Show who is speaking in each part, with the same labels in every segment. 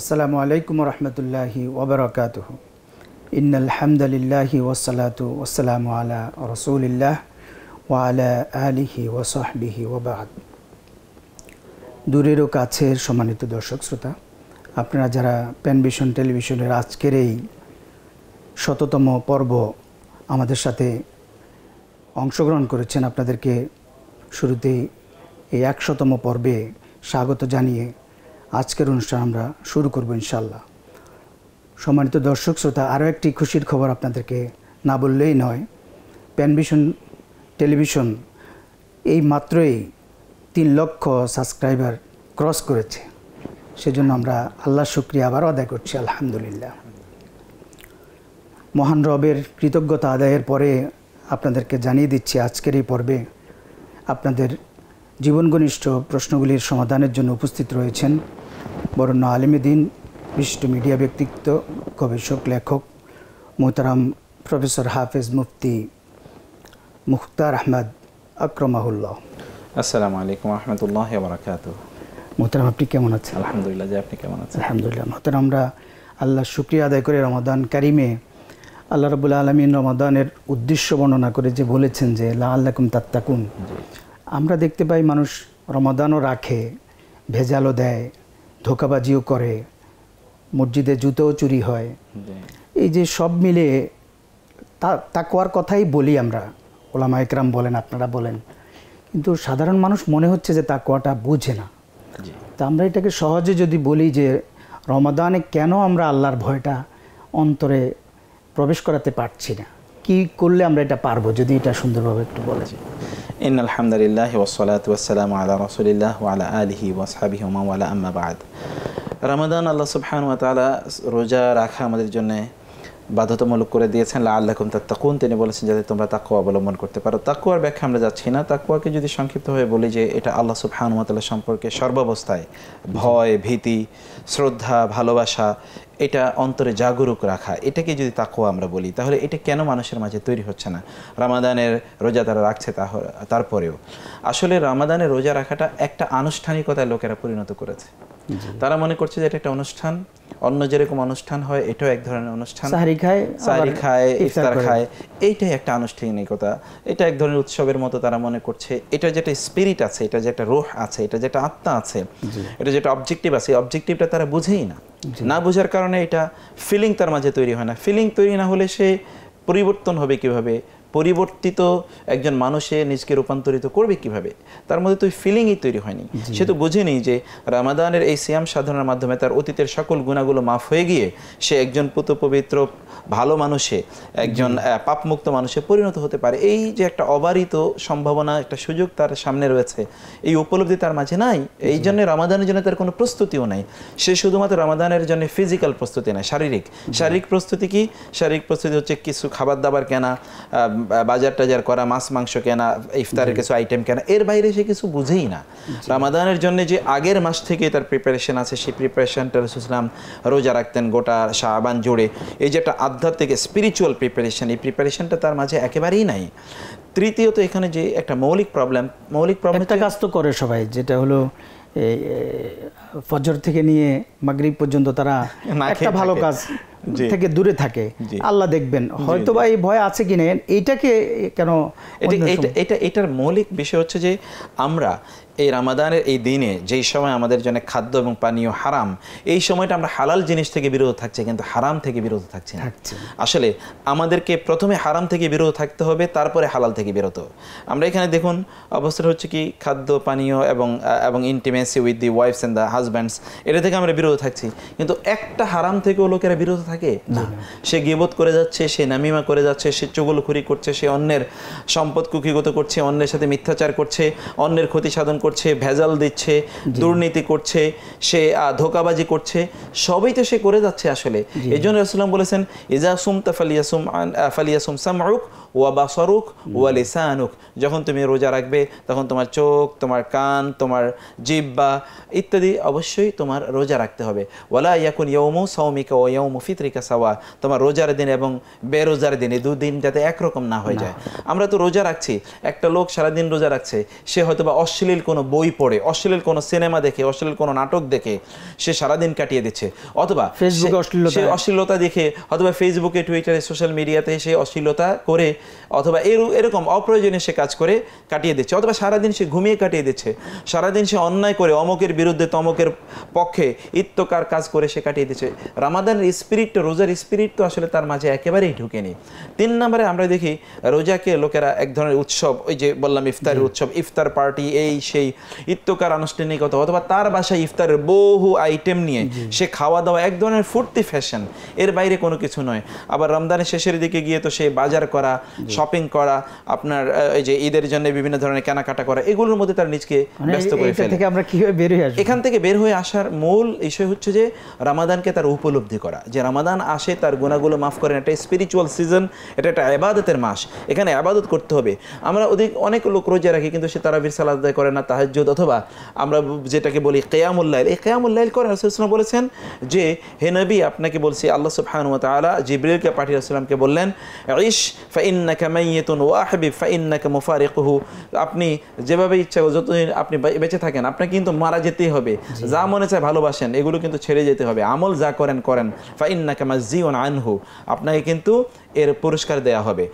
Speaker 1: আসসালামু আলাইকুম রহমতুল্লাহি ওবরাকাত ইন্নাল হামদুলিল্লাহি ওসালাতু ওসালামু আলা রসুলিল্লাহ ওয়ালা আলিহি ওসহবিহি ওবাদ দূরেরও কাছের সম্মানিত দর্শক শ্রোতা আপনারা যারা প্যানভিশন টেলিভিশনের আজকের এই শততম পর্ব আমাদের সাথে অংশগ্রহণ করেছেন আপনাদেরকে শুরুতেই এই একশতম পর্বে স্বাগত জানিয়ে আজকের অনুষ্ঠান আমরা শুরু করব ইনশাল্লাহ সম্মানিত দর্শক শ্রোতা আরও একটি খুশির খবর আপনাদেরকে না বললেই নয় প্যানভিশন টেলিভিশন এই মাত্রই তিন লক্ষ সাবস্ক্রাইবার ক্রস করেছে সেজন্য আমরা আল্লাহ শুক্রিয়া আবার আদায় করছি আলহামদুলিল্লাহ মহান রবের কৃতজ্ঞতা আদায়ের পরে আপনাদেরকে জানিয়ে দিচ্ছি আজকের এই পর্বে আপনাদের জীবনঘনিষ্ঠ প্রশ্নগুলির সমাধানের জন্য উপস্থিত রয়েছেন বরণ্য আলিমেদিন বিশিষ্ট মিডিয়া ব্যক্তিত্ব গবেষক লেখক মোহতারাম প্রফেসর হাফেজ মুফতি মুখতার আহমদ আকরমাহুল্লাহ
Speaker 2: আসসালামু আলাইকুম রহমতুল্লাহ বরাকাত
Speaker 1: মোহতারাম আপনি কেমন আছেন আলহামদুলিল্লাহ যে আপনি কেমন আছেন আলহামদুলিল্লাহ মোহতারাম আমরা আল্লাহ শুক্রিয়া আদায় করে রমাদান কারিমে আল্লাহ রবুল আলমিন রমাদানের উদ্দেশ্য বর্ণনা করে যে বলেছেন যে লা আল্লাকুম তাত্তাকুন আমরা দেখতে পাই মানুষ রমাদানও রাখে ভেজালও দেয় ধোকাবাজিও করে মসজিদে জুতোও চুরি হয় এই যে সব মিলে তা তা কথাই বলি আমরা ওলামা একরাম বলেন আপনারা বলেন কিন্তু সাধারণ মানুষ মনে হচ্ছে যে তা কোয়াটা বোঝে না তা আমরা এটাকে সহজে যদি বলি যে রমাদানে কেন আমরা আল্লাহর ভয়টা অন্তরে প্রবেশ করাতে পারছি না কি করলে আমরা এটা পারবো যদি এটা সুন্দরভাবে একটু বলা যায়
Speaker 2: ইন আলহামদুলিল্লাহ ওসলাত ওয়াসালাম আলা রসুলিল্লাহ আলা আলহি ওয়াসাবি ওমাওয়ালা আম্মা বাদ রামাদান আল্লাহ সুবহান ওয়া তাআলা রোজা রাখা আমাদের জন্য বাধ্যতামূলক করে দিয়েছেন লা আল্লাহ তাকুন তিনি বলেছেন যাতে তোমরা তাকুয়া অবলম্বন করতে পারো তাকুয়ার ব্যাখ্যা আমরা যাচ্ছি না তাকুয়াকে যদি সংক্ষিপ্ত হয়ে বলি যে এটা আল্লাহ সুবহান ওয়া তাআলা সম্পর্কে সর্বাবস্থায় ভয় ভীতি শ্রদ্ধা ভালোবাসা এটা অন্তরে জাগরুক রাখা এটাকে যদি তাকেও আমরা বলি তাহলে এটা কেন মানুষের মাঝে তৈরি হচ্ছে না রামাদানের রোজা তারা রাখছে তারপরেও আসলে রামাদানের রোজা রাখাটা একটা আনুষ্ঠানিকতায় লোকেরা পরিণত করেছে তারা মনে করছে যে একটা অনুষ্ঠান অন্য যেরকম অনুষ্ঠান হয় এটাও এক ধরনের অনুষ্ঠান সাহারি খায় সাহারি খায় ইফতার খায় এইটাই একটা আনুষ্ঠানিকতা এটা এক ধরনের উৎসবের মতো তারা মনে করছে এটা যেটা স্পিরিট আছে এটা যে একটা রোহ আছে এটা যেটা আত্মা আছে এটা যেটা অবজেক্টিভ আছে অবজেক্টিভটা তারা বুঝেই না না বোঝার কারণে এটা ফিলিং তার মাঝে তৈরি হয় না ফিলিং তৈরি না হলে সে পরিবর্তন হবে কিভাবে পরিবর্তিত একজন মানুষে নিজকে রূপান্তরিত করবে কিভাবে তার মধ্যে তো ফিলিংই তৈরি হয়নি সে তো বোঝেনি যে রামাদানের এই সিয়াম সাধনার মাধ্যমে তার অতীতের সকল গুণাগুলো মাফ হয়ে গিয়ে সে একজন পুত পবিত্র ভালো মানুষে একজন পাপমুক্ত মানুষে পরিণত হতে পারে এই যে একটা অবারিত সম্ভাবনা একটা সুযোগ তার সামনে রয়েছে এই উপলব্ধি তার মাঝে নাই এই জন্য রামাদানের জন্য তার কোনো প্রস্তুতিও নাই সে শুধুমাত্র রামাদানের জন্য ফিজিক্যাল প্রস্তুতি নেয় শারীরিক শারীরিক প্রস্তুতি কি শারীরিক প্রস্তুতি হচ্ছে কিছু খাবার দাবার কেনা বাজার টাজার করা মাছ মাংস কেনা ইফতারের কিছু আইটেম কেনা এর বাইরে সে কিছু বুঝেই না রামাদানের জন্য যে আগের মাস থেকে তার প্রিপারেশন আছে সেই প্রিপারেশনটা রসুলাম রোজা রাখতেন গোটা শাহবান জুড়ে এই যে একটা আধ্যাত্মিক স্পিরিচুয়াল প্রিপারেশন এই প্রিপারেশনটা তার মাঝে একেবারেই নাই তৃতীয়ত এখানে যে একটা মৌলিক
Speaker 1: প্রবলেম মৌলিক প্রবলেম একটা কাজ তো করে সবাই যেটা হলো ফজর থেকে নিয়ে মাগরিব পর্যন্ত তারা একটা ভালো কাজ থেকে দূরে থাকে আল্লাহ দেখবেন হয়তো বা এই ভয় আছে কিনে এইটাকে কেন এটা এটা এটার মৌলিক
Speaker 2: বিষয় হচ্ছে যে আমরা এই রামাদানের এই দিনে যেই সময় আমাদের জন্য খাদ্য এবং পানীয় হারাম এই সময়টা আমরা হালাল জিনিস থেকে বিরত থাকছি কিন্তু হারাম থেকে বিরত থাকছি না আসলে আমাদেরকে প্রথমে হারাম থেকে বিরত থাকতে হবে তারপরে হালাল থেকে বিরত আমরা এখানে দেখুন অবস্থা হচ্ছে কি খাদ্য পানীয় এবং এবং intimacy with the wives and the husbands এটা থেকে আমরা বিরত থাকছি কিন্তু একটা হারাম থেকেও লোকেরা বিরত থাকে না সে গিবোধ করে যাচ্ছে সে নামিমা করে যাচ্ছে সে খুরি করছে সে অন্যের সম্পদ কুকিগত করছে অন্যের সাথে মিথ্যাচার করছে অন্যের ক্ষতি সাধন করছে ভেজাল দিচ্ছে দুর্নীতি করছে সে ধোকাবাজি করছে সবই তো সে করে যাচ্ছে আসলে এই জন্য রসুল্লাম বলেছেন ইজাসুম তাফালিয়াসুম ফালিয়াসুম সামরুক ওয়া বাসরুক ওয়া লিসানুক যখন তুমি রোজা রাখবে তখন তোমার চোখ তোমার কান তোমার জিব্বা ইত্যাদি অবশ্যই তোমার রোজা রাখতে হবে ওয়ালা ইয়াকুন ইয়মু সৌমিকা ও ইয়ৌমু ফিতরিকা সাওয়া তোমার রোজার দিন এবং বেরোজার দিন এই দুদিন যাতে একরকম না হয়ে যায় আমরা তো রোজা রাখছি একটা লোক সারাদিন রোজা রাখছে সে হয়তো বা অশ্লীল কোনো বই পড়ে অশ্লীল কোনো সিনেমা দেখে অশ্লীল কোনো নাটক দেখে সে সারাদিন কাটিয়ে দিচ্ছে অথবা ফেসবুকে অশ্লীলতা অশ্লীলতা দেখে অথবা ফেসবুকে টুইটারে সোশ্যাল মিডিয়াতে সে অশ্লীলতা করে অথবা এরকম অপ্রয়োজনে সে কাজ করে কাটিয়ে দিচ্ছে অথবা সারাদিন সে ঘুমিয়ে কাটিয়ে দিচ্ছে সারাদিন সে অন্যায় করে অমকের বিরুদ্ধে তমকের পক্ষে ইত্যকার কাজ করে সে কাটিয়ে দিচ্ছে রামাদানের স্পিরিট রোজার স্পিরিট তো আসলে তার মাঝে একেবারেই ঢুকেনি তিন নম্বরে আমরা দেখি রোজাকে লোকেরা এক ধরনের উৎসব ওই যে বললাম ইফতারের উৎসব ইফতার পার্টি এই সেই ইত্যকার আনুষ্ঠানিকতা অথবা তার বাসায় ইফতারের বহু আইটেম নিয়ে সে খাওয়া দাওয়া এক ধরনের ফুর্তি ফ্যাশন এর বাইরে কোনো কিছু নয় আবার রমদানের শেষের দিকে গিয়ে তো সে বাজার করা শপিং করা আপনার এই যে ঈদের জন্য বিভিন্ন ধরনের কেনাকাটা করা এগুলোর মধ্যে তারা নিজকে মানে ব্যস্ত করে ফেলে থেকে আমরা কিভাবে বের হয়ে আসব এখান থেকে বের হয়ে আসার মূল বিষয় হচ্ছে যে রামাদানকে তার উপলব্ধি করা যে রামাদান আসে তার গুণাগুলো মাফ করেন একটা স্পিরিচুয়াল সিজন এটা একটা আবাদতের মাস এখানে আবাদত করতে হবে আমরা অধিক অনেক লোক রোজা রাখি কিন্তু সে তারা সালাদ আদায় করে না তাহাজুদ অথবা আমরা যেটাকে বলি কেয়ামুল্লাইল এই কেয়ামুল্লাইল করে রাসুলাম বলেছেন যে হে নবী আপনাকে বলছি আল্লাহ সুফহানুমত আলা জিবরিলকে পাঠিয়ে রাসুলামকে বললেন ইস ফাইন ফাইন্নাকা মাইয়েতুন ও আহবিব ফাইন্নাকা মুফারিকুহু আপনি যেভাবে ইচ্ছা যতদিন আপনি বেঁচে থাকেন আপনাকে কিন্তু মারা যেতেই হবে যা মনে চায় ভালোবাসেন এগুলো কিন্তু ছেড়ে যেতে হবে আমল যা করেন করেন ফাইন্নাকা মাজিউন আনহু আপনাকে কিন্তু এর পুরস্কার দেয়া হবে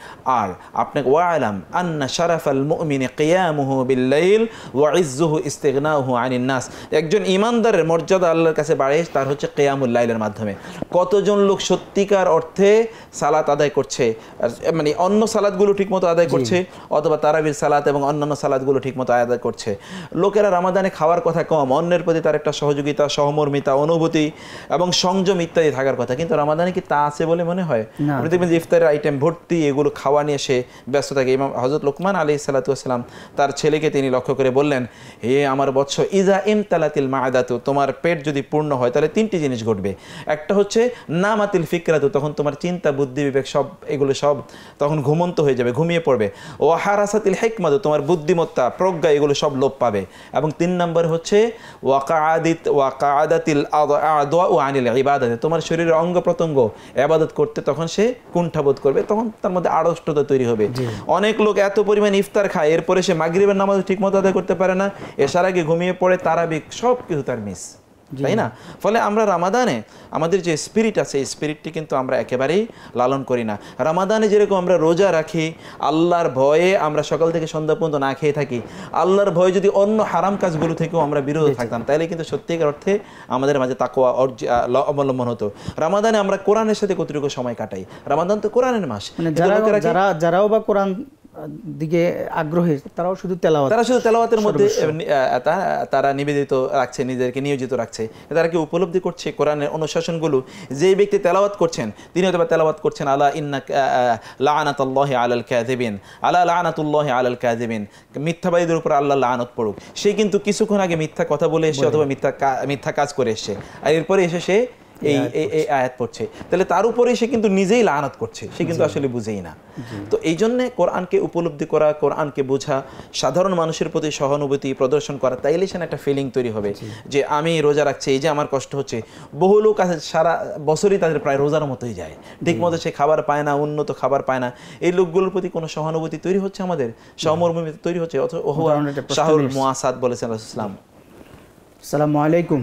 Speaker 2: আর আপনাকে ওয়া আলাম আন্না শারাফ আল মুমিনে কেয়ামুহু বিল্লাইল ওয়া ইজ্জুহু ইস্তেগনাহু আনিন নাস একজন ইমানদারের মর্যাদা আল্লাহর কাছে বাড়ে তার হচ্ছে কেয়ামুল্লাইলের মাধ্যমে কতজন লোক সত্যিকার অর্থে সালাত আদায় করছে মানে অন্য সালাদগুলো ঠিকমতো আদায় করছে অথবা তারাবির সালাত এবং অন্যান্য সালাদগুলো ঠিকমতো আদায় করছে লোকেরা রামাদানে খাওয়ার কথা কম অন্যের প্রতি তার একটা সহযোগিতা সহমর্মিতা অনুভূতি এবং সংযম ইত্যাদি থাকার কথা কিন্তু রামাদানে কি তা আছে বলে মনে হয় দেখবেন যে ইফতারের আইটেম ভর্তি এগুলো খাওয়া নিয়ে সে ব্যস্ত থাকে ইমাম হজরত লোকমান আলি সাল্লাম তার ছেলেকে তিনি লক্ষ্য করে বললেন হে আমার বৎস ইজা ইম তালাতিল মাদাতু তোমার পেট যদি পূর্ণ হয় তাহলে তিনটি জিনিস ঘটবে একটা হচ্ছে নামাতিল ফিকরাতু তখন তোমার চিন্তা বুদ্ধি বিবেক সব এগুলো সব তখন ঘুমন্ত হয়ে যাবে ঘুমিয়ে পড়বে ও হারাসাতিল হেকমাদু তোমার বুদ্ধিমত্তা প্রজ্ঞা এগুলো সব লোপ পাবে এবং তিন নম্বর হচ্ছে ওয়াকাদিত ওয়াকাদাতিল আদা ও আনিল ইবাদাতে তোমার শরীরের অঙ্গ প্রত্যঙ্গ এবাদত করতে তখন সে কুণ্ঠা দ্বিধাবোধ করবে তখন তার মধ্যে আড়ষ্টতা তৈরি হবে অনেক লোক এত পরিমাণ ইফতার খায় এরপরে সে মাগরিবের নামাজ ঠিক মতো আদায় করতে পারে না এসার আগে ঘুমিয়ে পড়ে তারাবিক সব কিছু তার মিস তাই না ফলে আমরা রামাদানে আমাদের যে স্পিরিট আছে এই স্পিরিটটি কিন্তু আমরা একেবারেই লালন করি না রামাদানে যেরকম আমরা রোজা রাখি আল্লাহর ভয়ে আমরা সকাল থেকে সন্ধ্যা পর্যন্ত না খেয়ে থাকি আল্লাহর ভয়ে যদি অন্য হারাম কাজগুলো থেকেও আমরা বিরত থাকতাম তাহলে কিন্তু সত্যিকার অর্থে আমাদের মাঝে তাকোয়া অর্জ অবলম্বন হতো রামাদানে আমরা কোরআনের সাথে কতটুকু সময় কাটাই রামাদান তো কোরআনের
Speaker 1: মাস মানে যারাও বা কোরআন দিকে আগ্রহী তারাও শুধু তেলাওয়াত তারা শুধু তেলাওয়াতের মধ্যে
Speaker 2: তারা নিবেদিত রাখছে নিজেদেরকে নিয়োজিত রাখছে তারা কি উপলব্ধি করছে কোরআনের অনুশাসনগুলো যে ব্যক্তি তেলাওয়াত করছেন তিনি হয়তো তেলাওয়াত করছেন আলা ইন্না লানাতুল্লাহ আলাল কাযিবিন আলা লানাতুল্লাহ আলাল কাযিবিন মিথ্যাবাদীদের উপর আল্লাহ লানত পড়ুক সে কিন্তু কিছুক্ষণ আগে মিথ্যা কথা বলে এসে অথবা মিথ্যা মিথ্যা কাজ করে এসছে আর এরপরে এসে সে এই এই আয়াত পড়ছে তাহলে তার উপরেই সে কিন্তু নিজেই লানত করছে সে কিন্তু আসলে বুঝেই না তো এই জন্যে কোরআনকে উপলব্ধি করা কোরআনকে বোঝা সাধারণ মানুষের প্রতি সহানুভূতি প্রদর্শন করা তাইলে সেখানে একটা ফিলিং তৈরি হবে যে আমি রোজা রাখছি এই যে আমার কষ্ট হচ্ছে বহু লোক আছে সারা বছরই তাদের প্রায় রোজার মতোই যায় ঠিক মতো সে খাবার পায় না উন্নত খাবার পায় না এই লোকগুলোর প্রতি কোনো সহানুভূতি তৈরি হচ্ছে আমাদের সমর্মী তৈরি হচ্ছে অথবা শাহুল মোয়াসাদ বলেছেন রাসুল ইসলাম
Speaker 1: আসসালামু আলাইকুম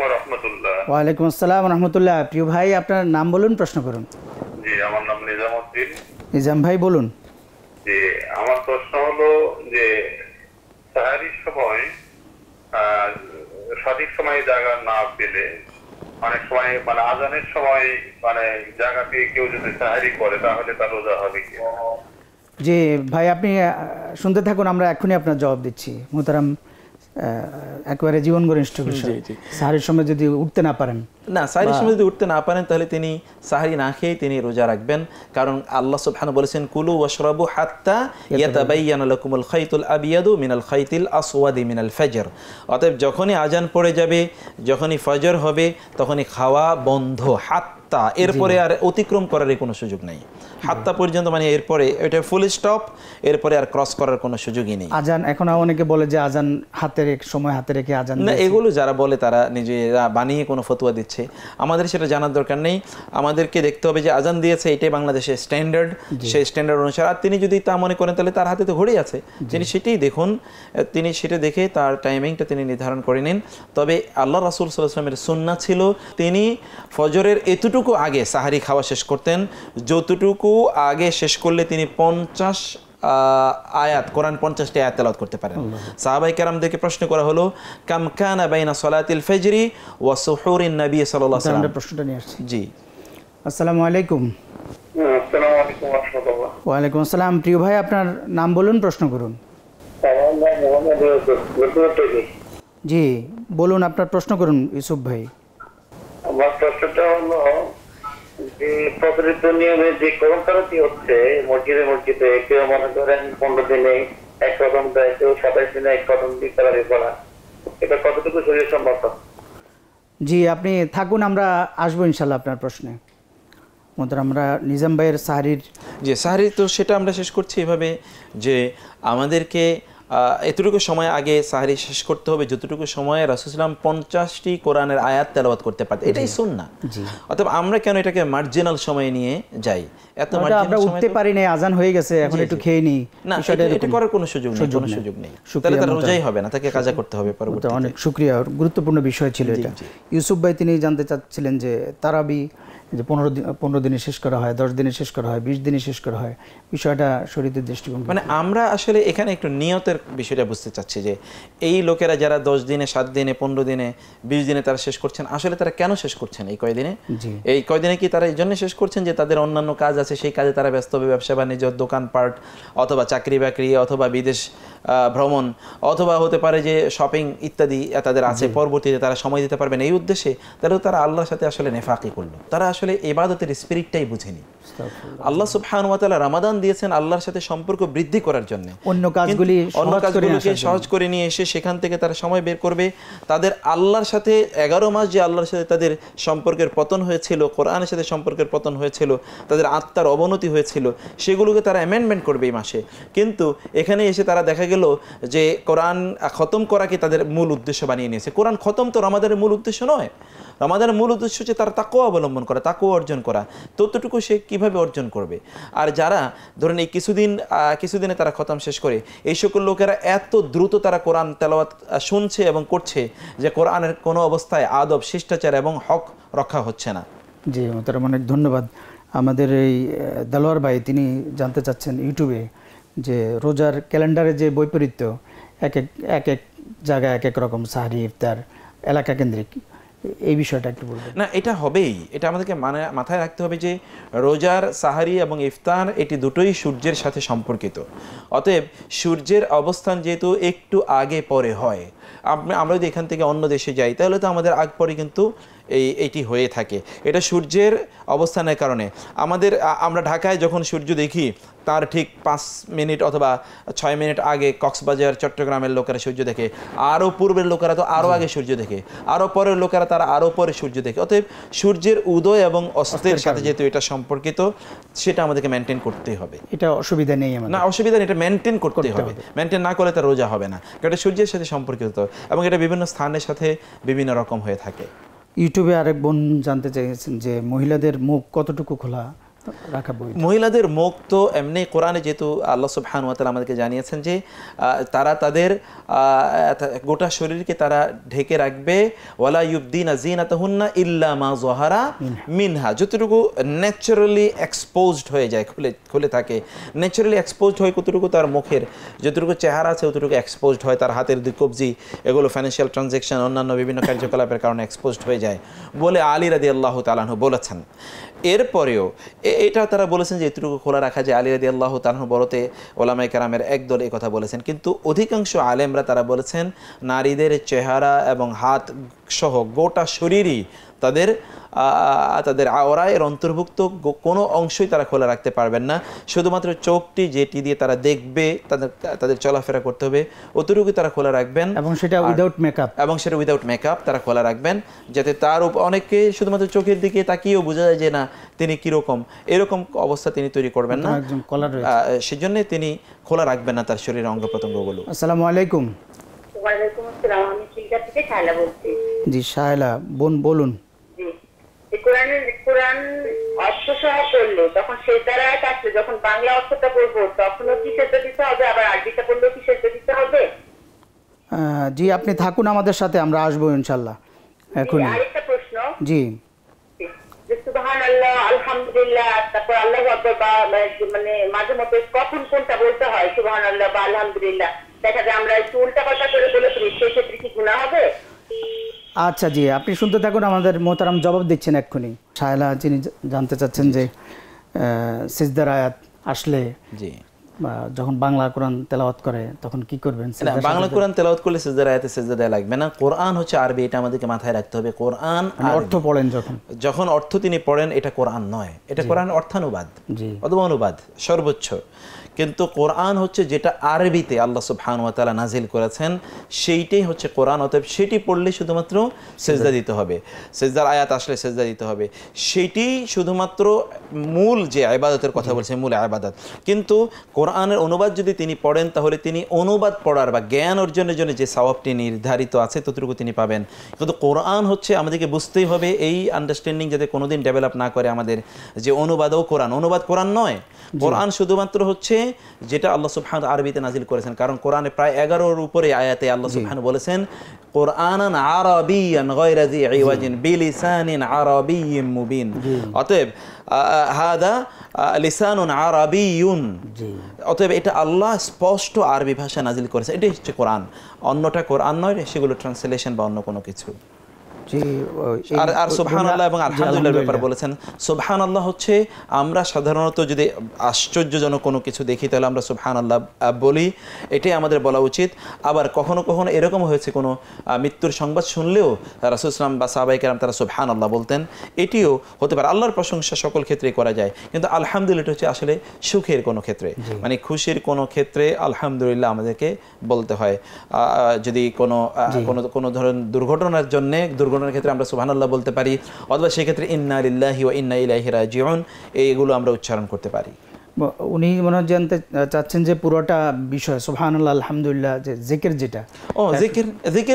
Speaker 1: ওয়া রাহমাতুল্লাহ ওয়ালাইকুম আসসালাম রহমতুল্লাহ প্রিয় ভাই আপনার নাম বলুন প্রশ্ন করুন জি আমার নাম নিজামউদ্দিন নিজাম ভাই বলুন জি আমার প্রশ্ন হলো যে
Speaker 2: সাহারির সময় সঠিক সময়ে জায়গা না পেলে অনেক সময় মানে আজানের সময় মানে জায়গা পেয়ে কেউ যদি সাহারি করে তাহলে তার রোজা হবে কি
Speaker 1: জি ভাই আপনি শুনতে থাকুন আমরা এখনই আপনার জবাব দিচ্ছি মোহতারাম একবারে জীবন জীবনগর ইনস্টিটিউশন সাহারির সময় যদি উঠতে না পারেন
Speaker 2: না সাহারির সময় যদি উঠতে না পারেন তাহলে তিনি সাহারি না খেয়ে তিনি রোজা রাখবেন কারণ আল্লাহ সুবহান বলেছেন কুলু ওয়াশরাবু হাত্তা ইয়াতাবাইয়ান লাকুমুল খাইতুল আবিয়াদু মিনাল খাইতিল আসওয়াদি মিনাল ফাজর অতএব যখনই আজান পড়ে যাবে যখনই ফজর হবে তখনই খাওয়া বন্ধ হাত্তা এরপরে আর অতিক্রম করার কোনো সুযোগ নাই হাত্তা পর্যন্ত মানে এরপরে এটা ফুল স্টপ এরপরে আর ক্রস করার কোনো সুযোগই
Speaker 1: নেই আজান এখন অনেকে বলে যে আজান হাতে রেখে সময় হাতে রেখে আজান না
Speaker 2: এগুলো যারা বলে তারা নিজেরা বানিয়ে কোনো ফতোয়া দিচ্ছে আমাদের সেটা জানার দরকার নেই আমাদেরকে দেখতে হবে যে আজান দিয়েছে এটাই বাংলাদেশের স্ট্যান্ডার্ড সেই স্ট্যান্ডার্ড অনুসারে আর তিনি যদি তা মনে করেন তাহলে তার হাতে তো ঘড়ি আছে তিনি সেটাই দেখুন তিনি সেটা দেখে তার টাইমিংটা তিনি নির্ধারণ করে নিন তবে আল্লাহ রাসুল সাল্লামের সুন্না ছিল তিনি ফজরের এতটুকু আগে সাহারি খাওয়া শেষ করতেন যতটুকু আগে শেষ করলে তিনি পঞ্চাশ আয়াত কোরআন পঞ্চাশটি আয়াত তেলাওয়াত করতে পারেন সাহাবাই কারামদেরকে প্রশ্ন করা হলো কামকানা বাইনা সলাতিল ফেজরি ওয়া সুহুরিন নবী সাল্লাল্লাহু আলাইহি ওয়াসাল্লাম
Speaker 1: প্রশ্নটা নিয়ে আসছি জি আসসালামু আলাইকুম হ্যাঁ, আসসালামু আলাইকুম ওয়া রাহমাতুল্লাহ ওয়া আলাইকুম আসসালাম প্রিয় ভাই আপনার নাম বলুন প্রশ্ন করুন জি বলুন আপনার প্রশ্ন করুন ইউসুফ ভাই
Speaker 2: আমার প্রশ্নটা হলো প্রচলিত নিয়মে যে করমকারতি হচ্ছে মসজিদে মসজিদে কেউ মনে করেন পনেরো দিনে এক রকম দেয় কেউ সাতাশ দিনে এক রকম বিকালারি করা এটা কতটুকু শরীর সম্ভব
Speaker 1: জি আপনি থাকুন আমরা আসবো ইনশাল্লাহ আপনার প্রশ্নে মতো আমরা নিজাম ভাইয়ের সাহারির
Speaker 2: যে সাহারি তো সেটা আমরা শেষ করছি এভাবে যে আমাদেরকে এতটুকু সময় আগে সাহারি শেষ করতে হবে যতটুকু সময়ে রাসুসলাম পঞ্চাশটি কোরআনের আয়াত তেলাবাত করতে পারে এটাই শুন না অর্থাৎ আমরা কেন এটাকে মার্জিনাল সময় নিয়ে যাই এত আমরা উঠতে
Speaker 1: পারি না আজান হয়ে গেছে এখন একটু খেয়ে নিই না এটা করার
Speaker 2: কোনো সুযোগ নেই কোনো সুযোগ নেই তাহলে তার রোজাই হবে না তাকে কাজা করতে হবে
Speaker 1: পরবর্তীতে অনেক শুক্রিয়া গুরুত্বপূর্ণ বিষয় ছিল এটা ইউসুফ ভাই তিনি জানতে চাচ্ছিলেন যে তারাবি যে পনেরো পনেরো দিনে শেষ করা হয় দশ দিনে শেষ করা হয় বিশ দিনে শেষ করা হয় বিষয়টা শরীরের দৃষ্টিকোণ
Speaker 2: মানে আমরা আসলে এখানে একটু নিয়তের বিষয়টা বুঝতে চাচ্ছি যে এই লোকেরা যারা দশ দিনে সাত দিনে পনেরো দিনে বিশ দিনে তারা শেষ করছেন আসলে তারা কেন শেষ করছেন এই কয়দিনে এই কয়দিনে কি তারা এই জন্য শেষ করছেন যে তাদের অন্যান্য কাজ আছে সেই কাজে তারা ব্যস্ত হবে ব্যবসা বাণিজ্য দোকানপাট অথবা চাকরি বাকরি অথবা বিদেশ ভ্রমণ অথবা হতে পারে যে শপিং ইত্যাদি তাদের আছে পরবর্তীতে তারা সময় দিতে পারবেন এই উদ্দেশ্যে তাহলে তারা আল্লাহর সাথে আসলে নেফাকি করলো তারা আসলে এবাদতের স্পিরিটটাই বুঝেনি আল্লাহ সুবহান ওয়া তাআলা রামাদান দিয়েছেন আল্লাহর সাথে সম্পর্ক বৃদ্ধি করার জন্য
Speaker 1: অন্য কাজগুলি অন্য কাজগুলিকে সহজ
Speaker 2: করে নিয়ে এসে সেখান থেকে তারা সময় বের করবে তাদের আল্লাহর সাথে এগারো মাস যে আল্লাহর সাথে তাদের সম্পর্কের পতন হয়েছিল কোরআনের সাথে সম্পর্কের পতন হয়েছিল তাদের আত্মার অবনতি হয়েছিল সেগুলোকে তারা অ্যামেন্ডমেন্ট করবে এই মাসে কিন্তু এখানে এসে তারা দেখা গেল যে কোরআন খতম করাকে তাদের মূল উদ্দেশ্য বানিয়ে নিয়েছে কোরআন খতম তো রামাদানের মূল উদ্দেশ্য নয় রমাদানের মূল উদ্দেশ্য হচ্ছে তার তাকেও অবলম্বন করা তাকেও অর্জন করা ততটুকু সে কিভাবে অর্জন করবে আর যারা ধরেন এই কিছুদিন কিছুদিনে তারা খতম শেষ করে এই সকল লোকেরা এত দ্রুত তারা কোরআন তেলাওয়াত শুনছে এবং করছে যে কোরআনের কোনো অবস্থায় আদব শিষ্টাচার এবং হক রক্ষা হচ্ছে না
Speaker 1: জি তার অনেক ধন্যবাদ আমাদের এই দেলোয়ার ভাই তিনি জানতে চাচ্ছেন ইউটিউবে যে রোজার ক্যালেন্ডারে যে বৈপরীত্য এক এক এক এক জায়গায় এক এক রকম সাহারি ইফতার এলাকা কেন্দ্রিক এই বিষয়টা একটু বলবেন
Speaker 2: না এটা হবেই এটা আমাদেরকে মানে মাথায় রাখতে হবে যে রোজার সাহারি এবং ইফতার এটি দুটোই সূর্যের সাথে সম্পর্কিত অতএব সূর্যের অবস্থান যেহেতু একটু আগে পরে হয় আমরা যদি এখান থেকে অন্য দেশে যাই তাহলে তো আমাদের আগ পরে কিন্তু এই এটি হয়ে থাকে এটা সূর্যের অবস্থানের কারণে আমাদের আমরা ঢাকায় যখন সূর্য দেখি তার ঠিক পাঁচ মিনিট অথবা ছয় মিনিট আগে কক্সবাজার চট্টগ্রামের লোকেরা সূর্য দেখে আরও পূর্বের লোকেরা তো আরও আগে সূর্য দেখে আরও পরের লোকেরা তারা আরও পরে সূর্য দেখে অতএব সূর্যের উদয় এবং অস্তের সাথে যেহেতু এটা সম্পর্কিত সেটা আমাদেরকে মেনটেন করতে হবে
Speaker 1: এটা অসুবিধা নেই
Speaker 2: না অসুবিধা নেই এটা মেনটেন করতে হবে মেনটেন না করলে তার রোজা হবে না কারণ সূর্যের সাথে সম্পর্কিত এবং এটা বিভিন্ন স্থানের সাথে বিভিন্ন রকম হয়ে থাকে
Speaker 1: ইউটিউবে আরেক বোন জানতে চাইছেন যে মহিলাদের মুখ কতটুকু খোলা
Speaker 2: মহিলাদের মুখ তো এমনি কোরআনে যেহেতু আল্লাহ সুবহান ওয়াতাল আমাদেরকে জানিয়েছেন যে তারা তাদের গোটা শরীরকে তারা ঢেকে রাখবে ওয়ালা ইউদ্দিন আজিনা তাহুন্না ইল্লা মা জহারা মিনহা যতটুকু ন্যাচারালি এক্সপোজড হয়ে যায় খুলে খুলে থাকে ন্যাচারালি এক্সপোজড হয় কতটুকু তার মুখের যতটুকু চেহারা আছে অতটুকু এক্সপোজড হয় তার হাতের দুই কবজি এগুলো ফাইন্যান্সিয়াল ট্রানজ্যাকশন অন্যান্য বিভিন্ন কার্যকলাপের কারণে এক্সপোজড হয়ে যায় বলে আলী রাদি আল্লাহ তালাহ বলেছেন এরপরেও এটা তারা বলেছেন যে এতটুকু খোলা রাখা যে আলী রদি আল্লাহ তানহ বড়তে ওলামাই কারামের একদল এই কথা বলেছেন কিন্তু অধিকাংশ আলেমরা তারা বলেছেন নারীদের চেহারা এবং হাত সহ গোটা শরীরই তাদের তাদের আওরায়ের অন্তর্ভুক্ত কোনো অংশই তারা খোলা রাখতে পারবেন না শুধুমাত্র চোখটি যেটি দিয়ে তারা দেখবে তাদের তাদের চলাফেরা করতে হবে অতটুকু তারা খোলা রাখবেন এবং সেটা উইদাউট মেকআপ এবং সেটা উইদাউট মেকআপ তারা খোলা রাখবেন যাতে তার অনেকে শুধুমাত্র চোখের দিকে তাকিয়েও বোঝা যায় যে না তিনি কীরকম এরকম অবস্থা তিনি তৈরি করবেন না সেজন্য তিনি খোলা রাখবেন না তার শরীরের অঙ্গ প্রত্যঙ্গগুলো
Speaker 1: আসসালামু আলাইকুম আসসালাম আমি থেকে বলছি জি সাহেলা বোন বলুন কোরআন অর্থ সহ তখন
Speaker 2: এক আসলে যখন বাংলা অর্থটা তখনও কি দিতে হবে আবার আরবিটা কি
Speaker 1: দিতে হবে জি আপনি থাকুন আমাদের সাথে আমরা আসবো ইনশাল্লাহ এখন আরেকটা প্রশ্ন জি আলহামদুলিল্লাহ তারপর মানে মাঝে মধ্যে কখন কোনটা বলতে হয় সুবহানাল্লাহ বা আলহামদুলিল্লাহ দেখা যায় আমরা একটু উল্টা করে বলে ফেলি সেই ক্ষেত্রে কি হবে আচ্ছা জি আপনি শুনতে থাকুন আমাদের মোহতারাম জবাব দিচ্ছেন এক্ষুনি শায়লা যিনি জানতে চাচ্ছেন যে সিজদার আয়াত আসলে জি যখন বাংলা কোরআন তেলাওয়াত করে তখন কি করবেন বাংলা কোরআন
Speaker 2: তেলাওয়াত করলে সিজদার আয়াতে সিজদা দেয়া লাগবে না কোরআন হচ্ছে আরবি এটা আমাদেরকে মাথায় রাখতে হবে কোরআন মানে অর্থ পড়েন যখন যখন অর্থ তিনি পড়েন এটা কোরআন নয় এটা কোরআন অর্থানুবাদ জি অথবা অনুবাদ সর্বোচ্চ কিন্তু কোরআন হচ্ছে যেটা আরবিতে আল্লাহ সুবহানুয়াতালা নাজিল করেছেন সেইটাই হচ্ছে কোরআন অতএব সেটি পড়লে শুধুমাত্র সেজদা দিতে হবে সেজদার আয়াত আসলে সেজদা দিতে হবে সেটি শুধুমাত্র মূল যে আবাদতের কথা বলছে মূল আবাদত কিন্তু কোরআনের অনুবাদ যদি তিনি পড়েন তাহলে তিনি অনুবাদ পড়ার বা জ্ঞান অর্জনের জন্য যে স্বভাবটি নির্ধারিত আছে ততটুকু তিনি পাবেন কিন্তু কোরআন হচ্ছে আমাদেরকে বুঝতেই হবে এই আন্ডারস্ট্যান্ডিং যাতে কোনোদিন ডেভেলপ না করে আমাদের যে অনুবাদও কোরআন অনুবাদ কোরআন নয় কোরআন শুধুমাত্র হচ্ছে যেটা আল্লাহ সুবহান আরবিতে নাজিল করেছেন কারণ কোরআনে প্রায় এগারোর উপরে আয়াতে আল্লাহ সুবহান বলেছেন আরবিয়ান বিলিসানিন আরবিয়্যিন মুবিন অতএব হাদা লিসানুন আরবিয়ুন অতএব এটা আল্লাহ স্পষ্ট আরবি ভাষা নাজিল করেছে এটাই হচ্ছে কোরআন অন্যটা কোরআন নয় সেগুলো ট্রান্সলেশন বা অন্য কোনো কিছু আর এবং ব্যাপার বলেছেন হচ্ছে আমরা সাধারণত যদি আশ্চর্যজনক কোনো কিছু দেখি তাহলে আমরা বলি এটাই আমাদের বলা উচিত আবার কখনো কখনো এরকম হয়েছে কোনো মৃত্যুর সংবাদ শুনলেও রাসুল ইসলাম বা সাহাবাই কেরাম তারা আল্লাহ বলতেন এটিও হতে পারে আল্লাহর প্রশংসা সকল ক্ষেত্রে করা যায় কিন্তু আলহামদুলিল্লাহ হচ্ছে আসলে সুখের কোনো ক্ষেত্রে মানে খুশির কোনো ক্ষেত্রে আলহামদুলিল্লাহ আমাদেরকে বলতে হয় যদি কোনো কোনো কোনো ধরনের দুর্ঘটনার জন্যে দুর্ঘটনা নামের ক্ষেত্রে আমরা সুবাহানাল্লাহ বলতে পারি অথবা সেক্ষেত্রে ইন্না লিল্লাহি ও ইন্না ইলাহি জীবন এইগুলো আমরা উচ্চারণ করতে পারি
Speaker 1: উনি মনে হয় জানতে চাচ্ছেন যে পুরোটা বিষয় সোহান আলহামদুলিল্লাহ যে জেকের যেটা ও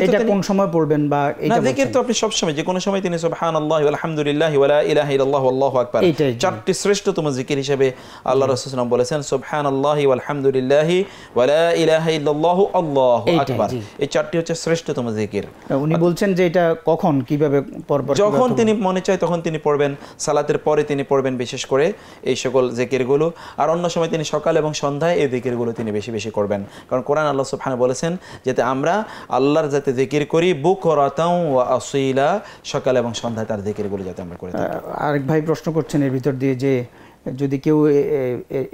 Speaker 1: এটা কোন সময় পড়বেন বা এটা
Speaker 2: তো আপনি সব সময় যে সময় তিনি আলহামদুলিল্লাহ ইলাহা ইল্লাল্লাহ আল্লাহু আকবার চারটি শ্রেষ্ঠতম জিকির হিসেবে আল্লাহ রাসূল সাল্লাল্লাহু বলেছেন আলহামদুলিল্লাহ ইলাহা ইল্লাল্লাহ আল্লাহু আকবার এই চারটি হচ্ছে শ্রেষ্ঠতম জিকির
Speaker 1: উনি বলছেন যে এটা কখন কিভাবে
Speaker 2: পড়বেন যখন তিনি মনে চায় তখন তিনি পড়বেন সালাতের পরে তিনি পড়বেন বিশেষ করে এই সকল জিকিরগুলো আর অন্য সময় তিনি সকাল এবং সন্ধ্যায় এই জিকিরগুলো তিনি বেশি বেশি করবেন কারণ কোরআন আল্লাহ সুফানে বলেছেন যাতে আমরা আল্লাহর যাতে জিকির করি বুক রতাও ওয়া আসইলা সকাল এবং সন্ধ্যায় তার জিকিরগুলো যাতে আমরা করে
Speaker 1: আরেক ভাই প্রশ্ন করছেন এর ভিতর দিয়ে যে যদি কেউ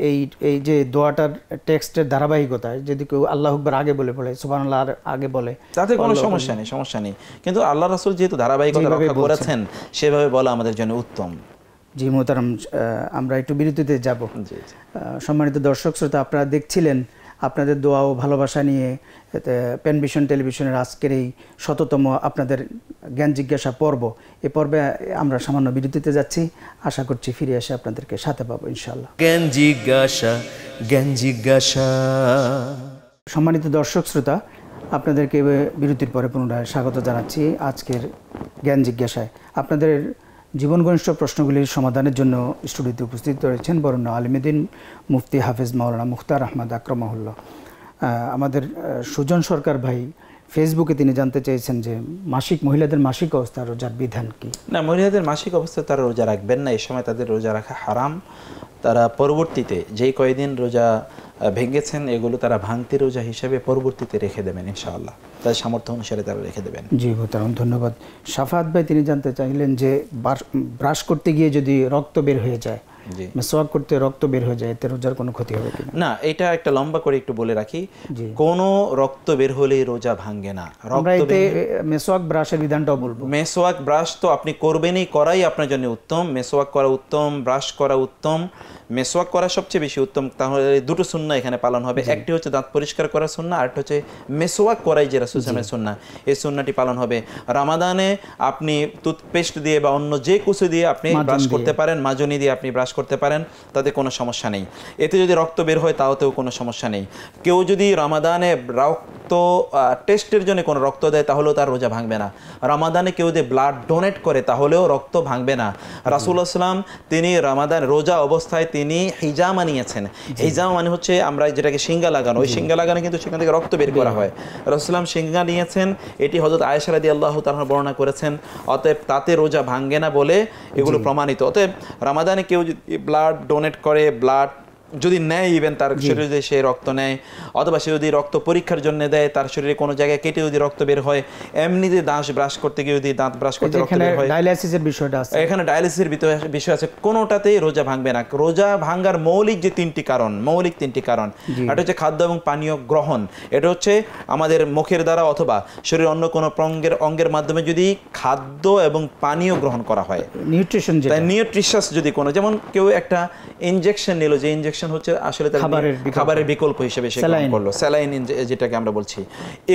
Speaker 1: এই এই যে দোয়াটার টেক্সটের ধারাবাহিকতা যদি কেউ আল্লাহ আকবর আগে বলে বলে সুবানাল্লাহ আগে বলে তাতে কোনো সমস্যা নেই
Speaker 2: সমস্যা নেই কিন্তু আল্লাহ রাসুল যেহেতু ধারাবাহিকতা করেছেন সেভাবে বলা আমাদের জন্য উত্তম
Speaker 1: জি মোহতারাম আমরা একটু বিরতিতে যাব সম্মানিত দর্শক শ্রোতা আপনারা দেখছিলেন আপনাদের দোয়া ও ভালোবাসা নিয়ে প্যানভিশন টেলিভিশনের আজকের এই শততম আপনাদের জ্ঞান জিজ্ঞাসা পর্ব এ পর্বে আমরা সামান্য বিরতিতে যাচ্ছি আশা করছি ফিরে এসে আপনাদেরকে সাথে পাবো ইনশাল্লাহ জ্ঞান জিজ্ঞাসা জ্ঞান জিজ্ঞাসা সম্মানিত দর্শক শ্রোতা আপনাদেরকে বিরতির পরে পুনরায় স্বাগত জানাচ্ছি আজকের জ্ঞান জিজ্ঞাসায় আপনাদের জীবন ঘনিষ্ঠ প্রশ্নগুলির সমাধানের জন্য স্টুডিওতে উপস্থিত রয়েছেন বরণ্য আলমেদিন মুফতি হাফেজ মাওলানা মুখতার আহমদ আকরমাহুল্লা আমাদের সুজন সরকার ভাই ফেসবুকে তিনি জানতে চেয়েছেন যে মাসিক মহিলাদের মাসিক অবস্থা রোজার বিধান কি
Speaker 2: না মহিলাদের মাসিক অবস্থা তারা রোজা রাখবেন না এই সময় তাদের রোজা রাখা হারাম তারা পরবর্তীতে যেই কয়েকদিন রোজা ভেঙেছেন এগুলো তারা ভাঙতি রোজা হিসেবে
Speaker 1: পরবর্তীতে রেখে দেবেন ইনশাআল্লাহ তার সামর্থ্য অনুসারে তারা রেখে দেবেন জি ভোতারাম ধন্যবাদ সাফাত ভাই তিনি জানতে চাইলেন যে ব্রাশ করতে গিয়ে যদি রক্ত বের হয়ে যায় মানে করতে রক্ত বের হয়ে যায় এতে রোজার কোনো ক্ষতি হবে
Speaker 2: না এটা একটা লম্বা করে একটু বলে রাখি কোন রক্ত বের হলে রোজা ভাঙে না
Speaker 1: মেসোয়াক ব্রাশের বিধানটাও বলবো
Speaker 2: মেসোয়াক ব্রাশ তো আপনি করবেনই করাই আপনার জন্য উত্তম মেসোয়াক করা উত্তম ব্রাশ করা উত্তম মেসওয়াক করা সবচেয়ে বেশি উত্তম তাহলে দুটো সুন্না এখানে পালন হবে একটি হচ্ছে দাঁত পরিষ্কার করা সুন্না আরেকটি হচ্ছে মেসোয়াক করাই যে রাসুলসালামের সুন্না এই সুন্নাটি পালন হবে রামাদানে আপনি টুথপেস্ট দিয়ে বা অন্য যে কিছু দিয়ে আপনি ব্রাশ করতে পারেন মাজনি দিয়ে আপনি ব্রাশ করতে পারেন তাতে কোনো সমস্যা নেই এতে যদি রক্ত বের হয় তাওতেও কোনো সমস্যা নেই কেউ যদি রামাদানে রক্ত টেস্টের জন্য কোনো রক্ত দেয় তাহলেও তার রোজা ভাঙবে না রামাদানে কেউ যদি ব্লাড ডোনেট করে তাহলেও রক্ত ভাঙবে না রাসুল আসলাম তিনি রামাদান রোজা অবস্থায় তিনি হিজামা নিয়েছেন হিজামা মানে হচ্ছে আমরা যেটাকে সিঙ্গা লাগানো ওই সিঙ্গা লাগানো কিন্তু সেখান থেকে রক্ত বের করা হয় রসুলাম সিঙ্গা নিয়েছেন এটি হজরত আয়েশারাদি আল্লাহ তাহার বর্ণনা করেছেন অতএব তাতে রোজা ভাঙ্গে না বলে এগুলো প্রমাণিত অতএব রামাদানে কেউ যদি ব্লাড ডোনেট করে ব্লাড যদি নেয় ইভেন তার শরীরে যদি সে রক্ত নেয় অথবা সে যদি রক্ত পরীক্ষার জন্য দেয় তার শরীরে কোনো জায়গায় কেটে যদি রক্ত বের হয় এমনিতে দাঁত ব্রাশ করতে গিয়ে যদি দাঁত ব্রাশ করতে রক্ত বের হয়
Speaker 1: ডায়ালিসিসের বিষয়টা আছে
Speaker 2: এখানে ডায়ালিসিসের বিষয় আছে কোনোটাতেই রোজা ভাঙবে না রোজা ভাঙার মৌলিক যে তিনটি কারণ মৌলিক তিনটি কারণ এটা হচ্ছে খাদ্য এবং পানীয় গ্রহণ এটা হচ্ছে আমাদের মুখের দ্বারা অথবা শরীরের অন্য কোনো প্রঙ্গের অঙ্গের মাধ্যমে যদি খাদ্য এবং পানীয় গ্রহণ করা হয় নিউট্রিশন নিউট্রিশাস যদি কোনো যেমন কেউ একটা ইনজেকশন নিল যে ইনজেকশন ইনজেকশন হচ্ছে আসলে তার খাবারের বিকল্প হিসেবে সে গ্রহণ করলো স্যালাইন যেটাকে আমরা বলছি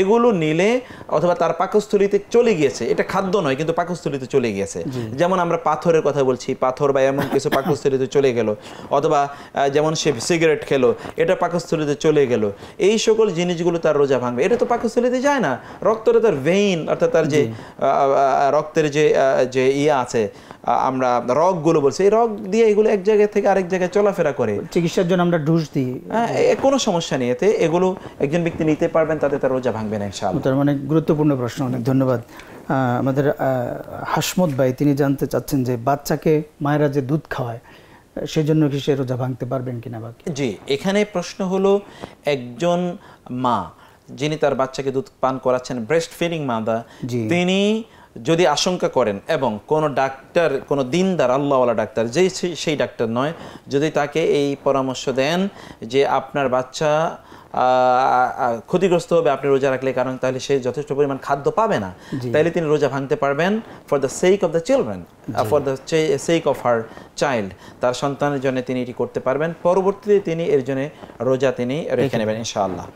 Speaker 2: এগুলো নিলে অথবা তার পাকস্থলিতে চলে গিয়েছে এটা খাদ্য নয় কিন্তু পাকস্থলিতে চলে গিয়েছে যেমন আমরা পাথরের কথা বলছি পাথর বা এমন কিছু পাকস্থলিতে চলে গেল অথবা যেমন সে সিগারেট খেলো এটা পাকস্থলিতে চলে গেল এই সকল জিনিসগুলো তার রোজা ভাঙবে এটা তো পাকস্থলিতে যায় না রক্তটা তার ভেইন অর্থাৎ তার যে রক্তের যে যে ইয়ে আছে আমরা রগগুলো বলছি এই রগ দিয়ে এগুলো এক জায়গা থেকে আরেক জায়গায় চলাফেরা করে চিকিৎসার
Speaker 1: জন্য আমরা ঢুস দিই
Speaker 2: হ্যাঁ কোনো সমস্যা নেই এতে এগুলো একজন ব্যক্তি নিতে পারবেন তাতে তার রোজা ভাঙবে না ইনশাআল্লাহ
Speaker 1: তার মানে গুরুত্বপূর্ণ প্রশ্ন অনেক ধন্যবাদ আমাদের হাসমত ভাই তিনি জানতে চাচ্ছেন যে বাচ্চাকে মায়েরা যে দুধ খাওয়ায় সেজন্য কি সে রোজা ভাঙতে পারবেন কিনা বা
Speaker 2: জি এখানে প্রশ্ন হলো একজন মা যিনি তার বাচ্চাকে দুধ পান করাচ্ছেন ব্রেস্ট ফিডিং মাদা তিনি যদি আশঙ্কা করেন এবং কোন ডাক্তার কোনো দিনদার আল্লাহওয়ালা ডাক্তার যেই সেই ডাক্তার নয় যদি তাকে এই পরামর্শ দেন যে আপনার বাচ্চা ক্ষতিগ্রস্ত হবে আপনি রোজা রাখলে কারণ তাহলে সে যথেষ্ট পরিমাণ খাদ্য পাবে না তাহলে তিনি রোজা ভাঙতে পারবেন for the sake of the children for the sake of her child তার সন্তানের জন্য তিনি এটি করতে পারবেন পরবর্তীতে তিনি এর জন্য রোজা তিনি রেখে নেবেন ইনশাআল্লাহ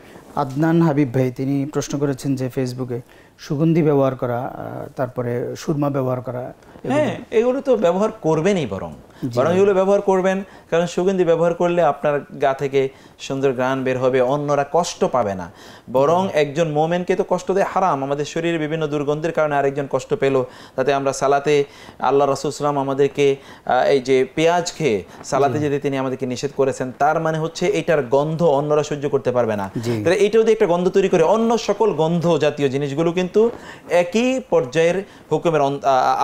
Speaker 1: আদনান হাবিব ভাই তিনি প্রশ্ন করেছেন যে ফেসবুকে সুগন্ধি ব্যবহার করা তারপরে সুরমা ব্যবহার করা হ্যাঁ
Speaker 2: এগুলো তো ব্যবহার করবেনই বরং বরং এগুলো ব্যবহার করবেন কারণ সুগন্ধি ব্যবহার করলে আপনার গা থেকে সুন্দর গান বের হবে অন্যরা কষ্ট পাবে না বরং একজন মোমেনকে তো কষ্ট দেয় হারাম আমাদের শরীরে বিভিন্ন দুর্গন্ধের কারণে আরেকজন কষ্ট পেল তাতে আমরা সালাতে আল্লাহ রাসুলসলাম আমাদেরকে এই যে পেঁয়াজ খেয়ে সালাতে যদি তিনি আমাদেরকে নিষেধ করেছেন তার মানে হচ্ছে এটার গন্ধ অন্যরা সহ্য করতে পারবে না তাহলে এটা যদি একটা গন্ধ তৈরি করে অন্য সকল গন্ধ জাতীয় জিনিসগুলো কিন্তু একই পর্যায়ের হুকুমের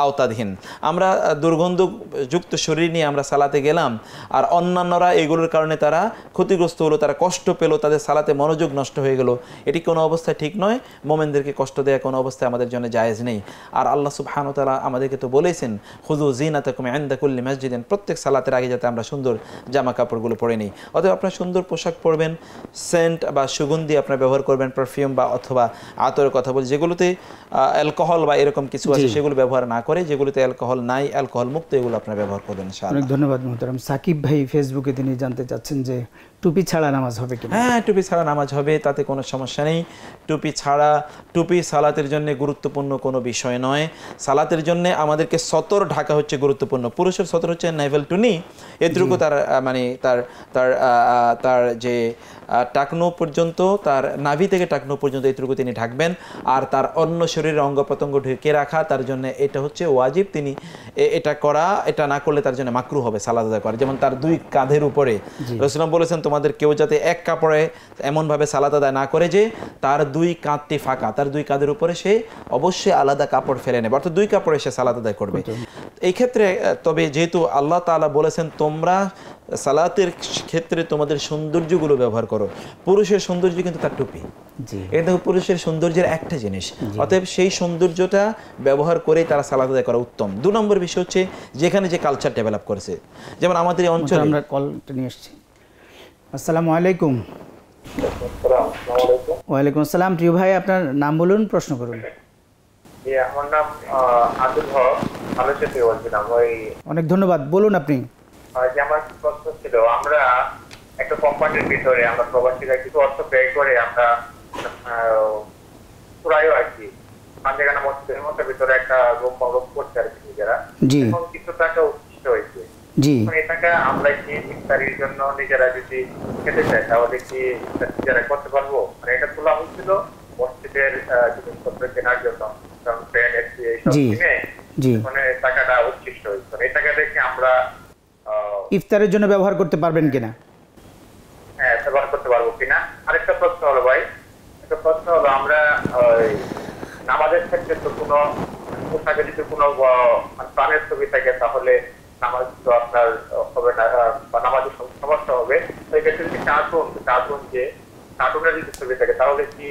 Speaker 2: আওতাধীন আমরা দুর্গন্ধযুক্ত শরীর জরুরি নিয়ে আমরা সালাতে গেলাম আর অন্যান্যরা এগুলোর কারণে তারা ক্ষতিগ্রস্ত হলো তারা কষ্ট পেলো তাদের সালাতে মনোযোগ নষ্ট হয়ে গেল এটি কোনো অবস্থায় ঠিক নয় মোমেনদেরকে কষ্ট দেয়া কোনো অবস্থায় আমাদের জন্য জায়েজ নেই আর আল্লাহ সুবহানু তালা আমাদেরকে তো বলেছেন খুদু জিনাতাকুম আন্দাকুল্লি মসজিদেন প্রত্যেক সালাতের আগে যাতে আমরা সুন্দর জামা কাপড়গুলো পরে নিই অতএব আপনার সুন্দর পোশাক পরবেন সেন্ট বা সুগন্ধি আপনার ব্যবহার করবেন পারফিউম বা অথবা আতরের কথা বলি যেগুলোতে অ্যালকোহল বা এরকম কিছু আছে সেগুলো ব্যবহার না করে যেগুলোতে অ্যালকোহল নাই অ্যালকোহল মুক্ত এগুলো আপনার ব্যবহার করবেন অনেক
Speaker 1: ধন্যবাদ মোহতারাম সাকিব ভাই ফেসবুকে তিনি জানতে চাচ্ছেন যে টুপি ছাড়া নামাজ হবে কি
Speaker 2: হ্যাঁ টুপি ছাড়া নামাজ হবে তাতে কোনো সমস্যা নেই টুপি ছাড়া টুপি সালাতের জন্য গুরুত্বপূর্ণ কোনো বিষয় নয় সালাতের জন্য আমাদেরকে সতর ঢাকা হচ্ছে গুরুত্বপূর্ণ পুরুষের সতর হচ্ছে নাইভেল টুনি এটুকু তার মানে তার তার তার যে টাকনো পর্যন্ত তার নাভি থেকে টাকনো পর্যন্ত এইটুকু তিনি ঢাকবেন আর তার অন্য শরীরের অঙ্গ প্রত্যঙ্গ ঢেকে রাখা তার জন্য এটা হচ্ছে ওয়াজিব তিনি এটা করা এটা না করলে তার জন্য মাকরু হবে সালাদ আদায় করা যেমন তার দুই কাঁধের উপরে রসুলাম বলেছেন তোমাদের কেউ যাতে এক কাপড়ে এমনভাবে সালাদ আদায় না করে যে তার দুই কাঁধটি ফাঁকা তার দুই কাঁধের উপরে সে অবশ্যই আলাদা কাপড় ফেলে নেবে অর্থাৎ দুই কাপড়ে সে সালাদ আদায় করবে এই ক্ষেত্রে তবে যেহেতু আল্লাহ তালা বলেছেন তোমরা সালাতের ক্ষেত্রে তোমাদের সৌন্দর্যগুলো ব্যবহার করো পুরুষের সৌন্দর্য কিন্তু তার টুপি এটা পুরুষের সৌন্দর্যের একটা জিনিস অতএব সেই সৌন্দর্যটা ব্যবহার করে তারা সালাত আদায় করা উত্তম দু নম্বর বিষয় হচ্ছে যেখানে যে কালচার ডেভেলপ করেছে যেমন আমাদের এই অঞ্চলে আমরা
Speaker 1: কলটা নিয়ে এসেছি আসসালামু আলাইকুম ওয়ালাইকুম আসসালাম প্রিয় ভাই আপনার নাম বলুন প্রশ্ন করুন
Speaker 2: আমার নাম আব্দুল হক
Speaker 1: আলোচনা বলছিলাম অনেক ধন্যবাদ বলুন আপনি যে আমার প্রশ্ন ছিল আমরা একটা কোম্পানির ভিতরে আমরা প্রবাসীরা কিছু অর্থ ব্যয় করে আমরা পুরাইও আর কি পাঞ্জাগানা মসজিদের মতো ভিতরে একটা রুম রুম করছে আর কি নিজেরা এখন কিছু টাকা উচ্ছিষ্ট হয়েছে জি এই টাকা আমরা কি ইফতারির জন্য নিজেরা যদি খেতে চাই তাহলে কি নিজেরা করতে পারবো মানে এটা তোলা হয়েছিল মসজিদের জিনিসপত্র কেনার জন্য কারণ প্যান এসছি এইসব কিনে মানে টাকাটা উচ্ছিষ্ট হয়েছে এই টাকা দেখে আমরা ইফতারের জন্য ব্যবহার করতে পারবেন কিনা হ্যাঁ করতে পারবো কিনা আরেকটা ভাই একটা আমরা নামাজের ক্ষেত্রে তো কোনো যদি কোনো মানে ছবি থাকে তাহলে নামাজ তো আপনার হবে না বা হবে যদি ছবি থাকে তাহলে কি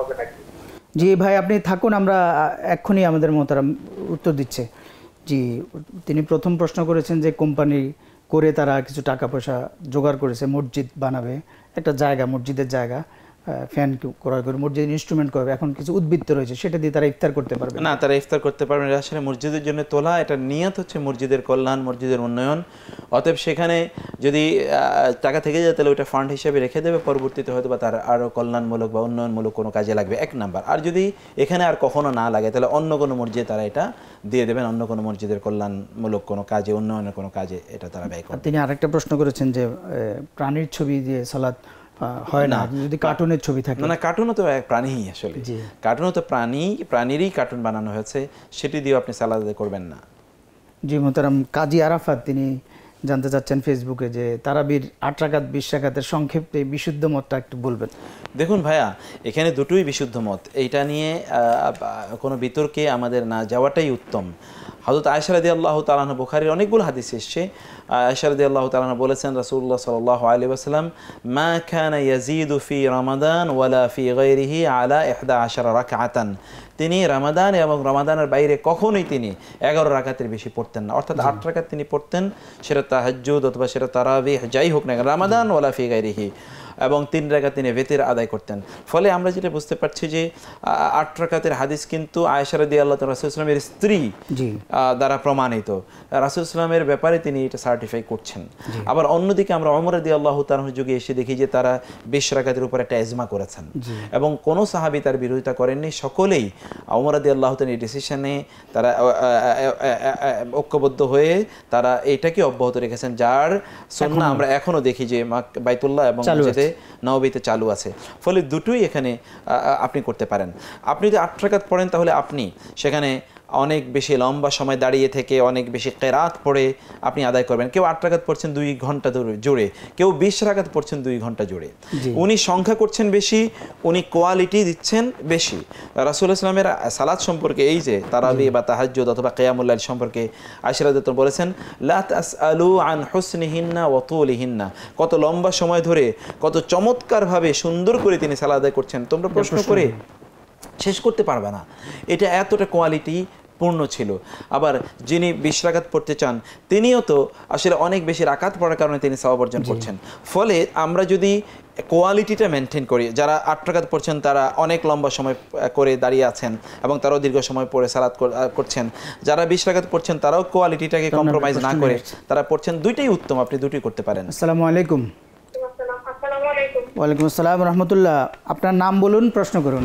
Speaker 1: হবে নাকি জি ভাই আপনি থাকুন আমরা এক্ষুনি আমাদের মতারাম উত্তর দিচ্ছে জি তিনি প্রথম প্রশ্ন করেছেন যে কোম্পানি করে তারা কিছু টাকা পয়সা জোগাড় করেছে মসজিদ বানাবে একটা জায়গা মসজিদের জায়গা ফ্যান ক্রয় করবে মসজিদ ইনস্ট্রুমেন্ট করবে এখন কিছু উদ্বৃত্ত রয়েছে সেটা দিয়ে তারা ইফতার করতে পারবে
Speaker 2: না তারা ইফতার করতে পারবে না আসলে মসজিদের জন্য তোলা এটা নিয়ত হচ্ছে মসজিদের কল্যাণ মসজিদের উন্নয়ন অতএব সেখানে যদি টাকা থেকে যায় তাহলে ওইটা ফান্ড হিসেবে রেখে দেবে পরবর্তীতে হয়তো বা তার আরও কল্যাণমূলক বা উন্নয়নমূলক কোনো কাজে লাগবে এক নাম্বার আর যদি এখানে আর কখনো না লাগে তাহলে অন্য কোনো মসজিদে তারা এটা দিয়ে দেবেন অন্য কোনো মসজিদের কল্যাণমূলক কোনো কাজে উন্নয়নের কোনো কাজে এটা তারা ব্যয়
Speaker 1: করবে তিনি আরেকটা প্রশ্ন করেছেন যে প্রাণীর ছবি দিয়ে সালাদ হয় না যদি কার্টুনের ছবি থাকে না
Speaker 2: কার্টুনও তো এক প্রাণীই আসলে কার্টুনও তো প্রাণী প্রাণীরই কার্টুন বানানো হয়েছে সেটি দিয়েও আপনি সালাদ করবেন না
Speaker 1: জি মোতারাম কাজী আরাফাত তিনি জানতে চাচ্ছেন ফেসবুকে যে তারাবির আট রাকাত বিশ রাকাতের সংক্ষেপে বিশুদ্ধ মতটা একটু বলবেন দেখুন ভাইয়া এখানে দুটোই বিশুদ্ধ মত
Speaker 2: এইটা নিয়ে কোনো বিতর্কে আমাদের না যাওয়াটাই উত্তম হজরত আয়সারাদি আল্লাহ তালাহ বুখারির অনেকগুলো হাদিস এসছে عائشه رضي الله تعالى عنها بولسن رسول الله صلى الله عليه وسلم ما كان يزيد في رمضان ولا في غيره على 11 ركعه তিনি রমাদান এবং রমাদানের বাইরে কখনোই তিনি 11 রাকাতের বেশি পড়তেন না অর্থাৎ 8 রাকাত তিনি পড়তেন সেটা তাহাজ্জুদ অথবা সেটা তারাবিহ যাই হোক না রমাদান ওয়ালা ফি গায়রিহি এবং তিন রেখা তিনি ভেতের আদায় করতেন ফলে আমরা যেটা বুঝতে পারছি যে আট রাকাতের হাদিস কিন্তু আয়সারদি আল্লাহ রাসুল ইসলামের স্ত্রী দ্বারা প্রমাণিত রাসুল ইসলামের ব্যাপারে তিনি এটা সার্টিফাই করছেন আবার অন্যদিকে আমরা অমরাদি আল্লাহ তার যুগে এসে দেখি যে তারা বিশ রাকাতের উপর একটা এজমা করেছেন এবং কোনো সাহাবি তার বিরোধিতা করেননি সকলেই অমরাদি আল্লাহ তিনি এই ডিসিশনে তারা ঐক্যবদ্ধ হয়ে তারা এটাকে অব্যাহত রেখেছেন যার সন্না আমরা এখনো দেখি যে বাইতুল্লাহ এবং নবীতে চালু আছে ফলে দুটোই এখানে আপনি করতে পারেন আপনি যদি আট রাকাত পড়েন তাহলে আপনি সেখানে অনেক বেশি লম্বা সময় দাঁড়িয়ে থেকে অনেক বেশি কেরাত পড়ে আপনি আদায় করবেন কেউ আট রাগাত পড়ছেন দুই ঘন্টা জুড়ে কেউ বিশ রাগাত পড়ছেন দুই ঘন্টা জুড়ে উনি সংখ্যা করছেন বেশি উনি কোয়ালিটি দিচ্ছেন বেশি রাসুল ইসলামের সালাদ সম্পর্কে এই যে তারাবি বা তাহাজ্জুদ অথবা কেয়ামুল্লাহ সম্পর্কে আশিরাদ বলেছেন লাত আস আলু আন হোসনিহিন্না ওতুলিহিন্না কত লম্বা সময় ধরে কত চমৎকারভাবে সুন্দর করে তিনি সালা আদায় করছেন তোমরা প্রশ্ন করে শেষ করতে পারবে না এটা এতটা কোয়ালিটি পূর্ণ ছিল আবার যিনি বিশ্বাঘাত পড়তে চান তিনিও তো আসলে অনেক বেশি রাকাত পড়ার কারণে তিনি সব অর্জন করছেন ফলে আমরা যদি কোয়ালিটিটা মেনটেন করি যারা আট টাকাত পড়ছেন তারা অনেক লম্বা সময় করে দাঁড়িয়ে আছেন এবং তারাও দীর্ঘ সময় পরে সালাদ করছেন যারা বিশ টাকাত পড়ছেন তারাও কোয়ালিটিটাকে কম্প্রোমাইজ না করে তারা পড়ছেন দুইটাই উত্তম
Speaker 1: আপনি দুটি করতে পারেন আসসালামু আলাইকুম ওয়ালাইকুম আসসালাম রহমতুল্লাহ আপনার নাম বলুন প্রশ্ন করুন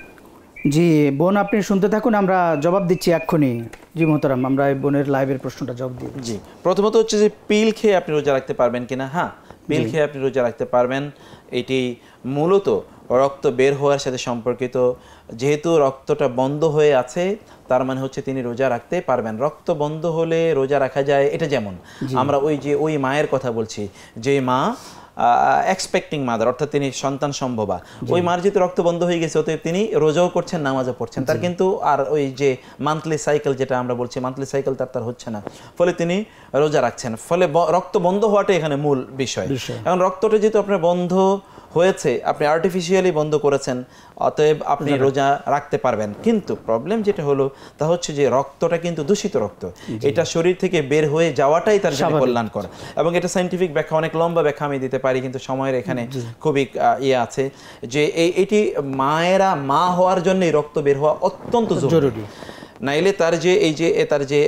Speaker 1: জি বোন আপনি শুনতে থাকুন আমরা জবাব দিচ্ছি এক্ষুনি জি মহতারাম আমরা এই বোনের লাইভের প্রশ্নটা জবাব দিই জি
Speaker 2: প্রথমত হচ্ছে যে পিল খেয়ে আপনি রোজা রাখতে পারবেন কিনা হ্যাঁ পিল খেয়ে আপনি রোজা রাখতে পারবেন এটি মূলত রক্ত বের হওয়ার সাথে সম্পর্কিত যেহেতু রক্তটা বন্ধ হয়ে আছে তার মানে হচ্ছে তিনি রোজা রাখতে পারবেন রক্ত বন্ধ হলে রোজা রাখা যায় এটা যেমন আমরা ওই যে ওই মায়ের কথা বলছি যে মা এক্সপেক্টিং মাদার অর্থাৎ তিনি সন্তান সম্ভবা ওই মার যেহেতু রক্ত বন্ধ হয়ে গেছে অতএব তিনি রোজাও করছেন নামাজও পড়ছেন তার কিন্তু আর ওই যে মান্থলি সাইকেল যেটা আমরা বলছি মান্থলি সাইকেল তার তার হচ্ছে না ফলে তিনি রোজা রাখছেন ফলে রক্ত বন্ধ হওয়াটা এখানে মূল বিষয় এখন রক্তটা যেহেতু আপনার বন্ধ হয়েছে আপনি আর্টিফিশিয়ালি বন্ধ করেছেন অতএব আপনি রোজা রাখতে পারবেন কিন্তু প্রবলেম যেটা হলো তা হচ্ছে যে রক্তটা কিন্তু দূষিত রক্ত এটা শরীর থেকে বের হয়ে যাওয়াটাই তার জন্য করে এবং এটা সাইন্টিফিক ব্যাখ্যা অনেক লম্বা ব্যাখ্যা আমি দিতে পারি কিন্তু সময়ের এখানে খুবই ইয়ে আছে যে এই এটি মায়েরা মা হওয়ার জন্যই রক্ত বের হওয়া অত্যন্ত জরুরি নাইলে তার যে এই যে তার যে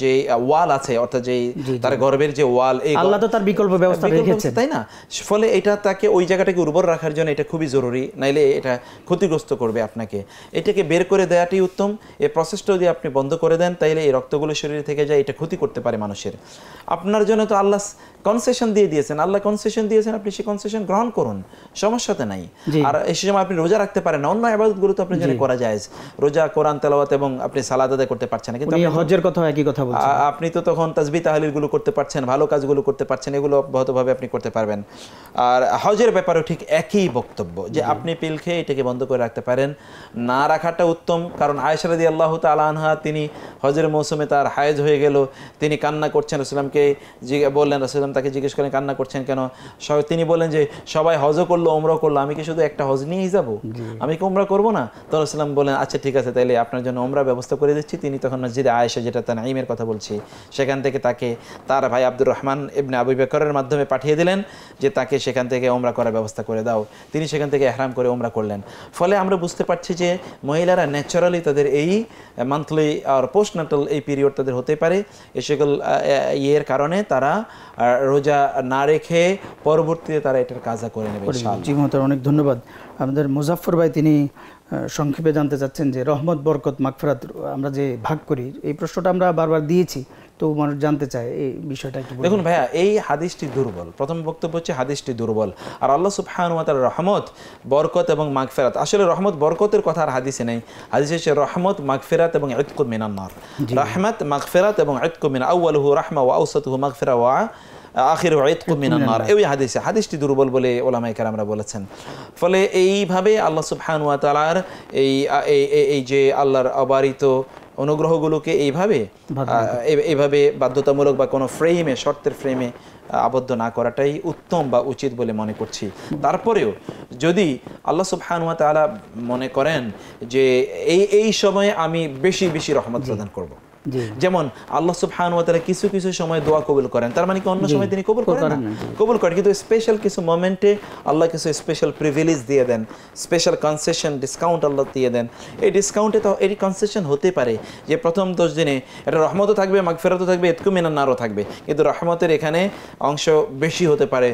Speaker 2: যে ওয়াল আছে অর্থাৎ যে তার গর্বের যে ওয়াল এই আল্লাহ তো তার বিকল্প ব্যবস্থা রেখেছে তাই না ফলে এটা তাকে ওই জায়গাটাকে উর্বর রাখার জন্য এটা খুবই জরুরি নাইলে এটা ক্ষতিগ্রস্ত করবে আপনাকে এটাকে বের করে দেওয়াটাই উত্তম এই প্রসেসটা যদি আপনি বন্ধ করে দেন তাইলে এই রক্তগুলো শরীরে থেকে যায় এটা ক্ষতি করতে পারে মানুষের আপনার জন্য তো আল্লাহ কনসেশন দিয়ে দিয়েছেন আল্লাহ কনসেশন দিয়েছেন আপনি সেই কনসেশন গ্রহণ করুন সমস্যাতে নাই আর এই সময় আপনি রোজা রাখতে পারেন না অন্য আবাদত গুরুত্ব তো আপনার জন্য করা যায় রোজা কোরআন তেলাওয়াত এবং আপনি সালাদ আদায় করতে পারছেন কিন্তু হজের
Speaker 1: কথা একই কথা বলছেন
Speaker 2: আপনি তো তখন তাসবি তাহলিল গুলো করতে পারছেন ভালো কাজগুলো করতে পারছেন এগুলো বহতভাবে আপনি করতে পারবেন আর হজের ব্যাপারেও ঠিক একই বক্তব্য যে আপনি পিল খেয়ে এটাকে বন্ধ করে রাখতে পারেন না রাখাটা উত্তম কারণ আয়সারদি আল্লাহ তালানহা তিনি হজের মৌসুমে তার হায়েজ হয়ে গেল তিনি কান্না করছেন রসুলামকে যে বললেন রসুলাম তাকে জিজ্ঞেস করেন কান্না করছেন কেন তিনি বলেন যে সবাই হজও করলো ওমরা করলো আমি কি শুধু একটা হজ নিয়েই যাব আমি কি ওমরা করবো না তো সাল্লাম বলেন আচ্ছা ঠিক আছে তাইলে আপনার জন্য ওমরা ব্যবস্থা করে দিচ্ছি তিনি তখন মসজিদে আয়েসে যেটা তার নাইমের কথা বলছি সেখান থেকে তাকে তার ভাই আব্দুর রহমান এমনি আবু বেকরের মাধ্যমে পাঠিয়ে দিলেন যে তাকে সেখান থেকে ওমরা করার ব্যবস্থা করে দাও তিনি সেখান থেকে এহরাম করে ওমরা করলেন ফলে আমরা বুঝতে পারছি যে মহিলারা ন্যাচারালি তাদের এই মান্থলি আর পোস্টনাটাল এই পিরিয়ড তাদের হতে পারে এ সকল ইয়ের কারণে তারা রোজা না রেখে পরবর্তীতে তারা এটার
Speaker 1: কাজা করে নেবে জি মহতার অনেক ধন্যবাদ আমাদের মুজাফর ভাই তিনি সংক্ষেপে জানতে চাচ্ছেন যে রহমত বরকত মাগফরাত আমরা যে ভাগ করি এই প্রশ্নটা আমরা বারবার দিয়েছি তো মানুষ জানতে চায় এই বিষয়টা একটু দেখুন
Speaker 2: ভাইয়া এই হাদিসটি দুর্বল প্রথম বক্তব্য হচ্ছে হাদিসটি দুর্বল আর আল্লাহ সুফহানুমাতার রহমত বরকত এবং মাগফেরাত আসলে রহমত বরকতের কথা আর হাদিসে নেই হাদিস হচ্ছে রহমত মাগফেরাত এবং ইতকু মিনান্নার রহমত মাগফেরাত এবং ইতকু মিনা রহমা ও আউসত হু মাগফেরা ওয়া আখির মিনান্নার এই হাদিসে হাদিসটি দুর্বল বলে ওলামাইকার আমরা বলেছেন ফলে এইভাবে আল্লাহ সুবহানুয়া তালার এই এই যে আল্লাহর অবারিত অনুগ্রহগুলোকে এইভাবে এইভাবে বাধ্যতামূলক বা কোনো ফ্রেমে শর্তের ফ্রেমে আবদ্ধ না করাটাই উত্তম বা উচিত বলে মনে করছি তারপরেও যদি আল্লাহ সুবহানুয়া তালা মনে করেন যে এই এই সময়ে আমি বেশি বেশি রহমত প্রদান করবো যেমন আল্লাহ সুবহানুয়াতারা কিছু কিছু সময় দোয়া কবুল করেন তার মানে কি অন্য সময় তিনি কবুল করেন না কবুল করেন কিন্তু স্পেশাল কিছু মোমেন্টে আল্লাহ কিছু স্পেশাল প্রিভিলেজ দিয়ে দেন স্পেশাল কনসেশন ডিসকাউন্ট আল্লাহ দিয়ে দেন এই ডিসকাউন্টে তো এটি কনসেশন হতে পারে যে প্রথম দশ দিনে এটা রহমতও থাকবে মাগফেরাতও থাকবে এতকু এতকুমিনার নারও থাকবে কিন্তু রহমতের এখানে অংশ বেশি হতে পারে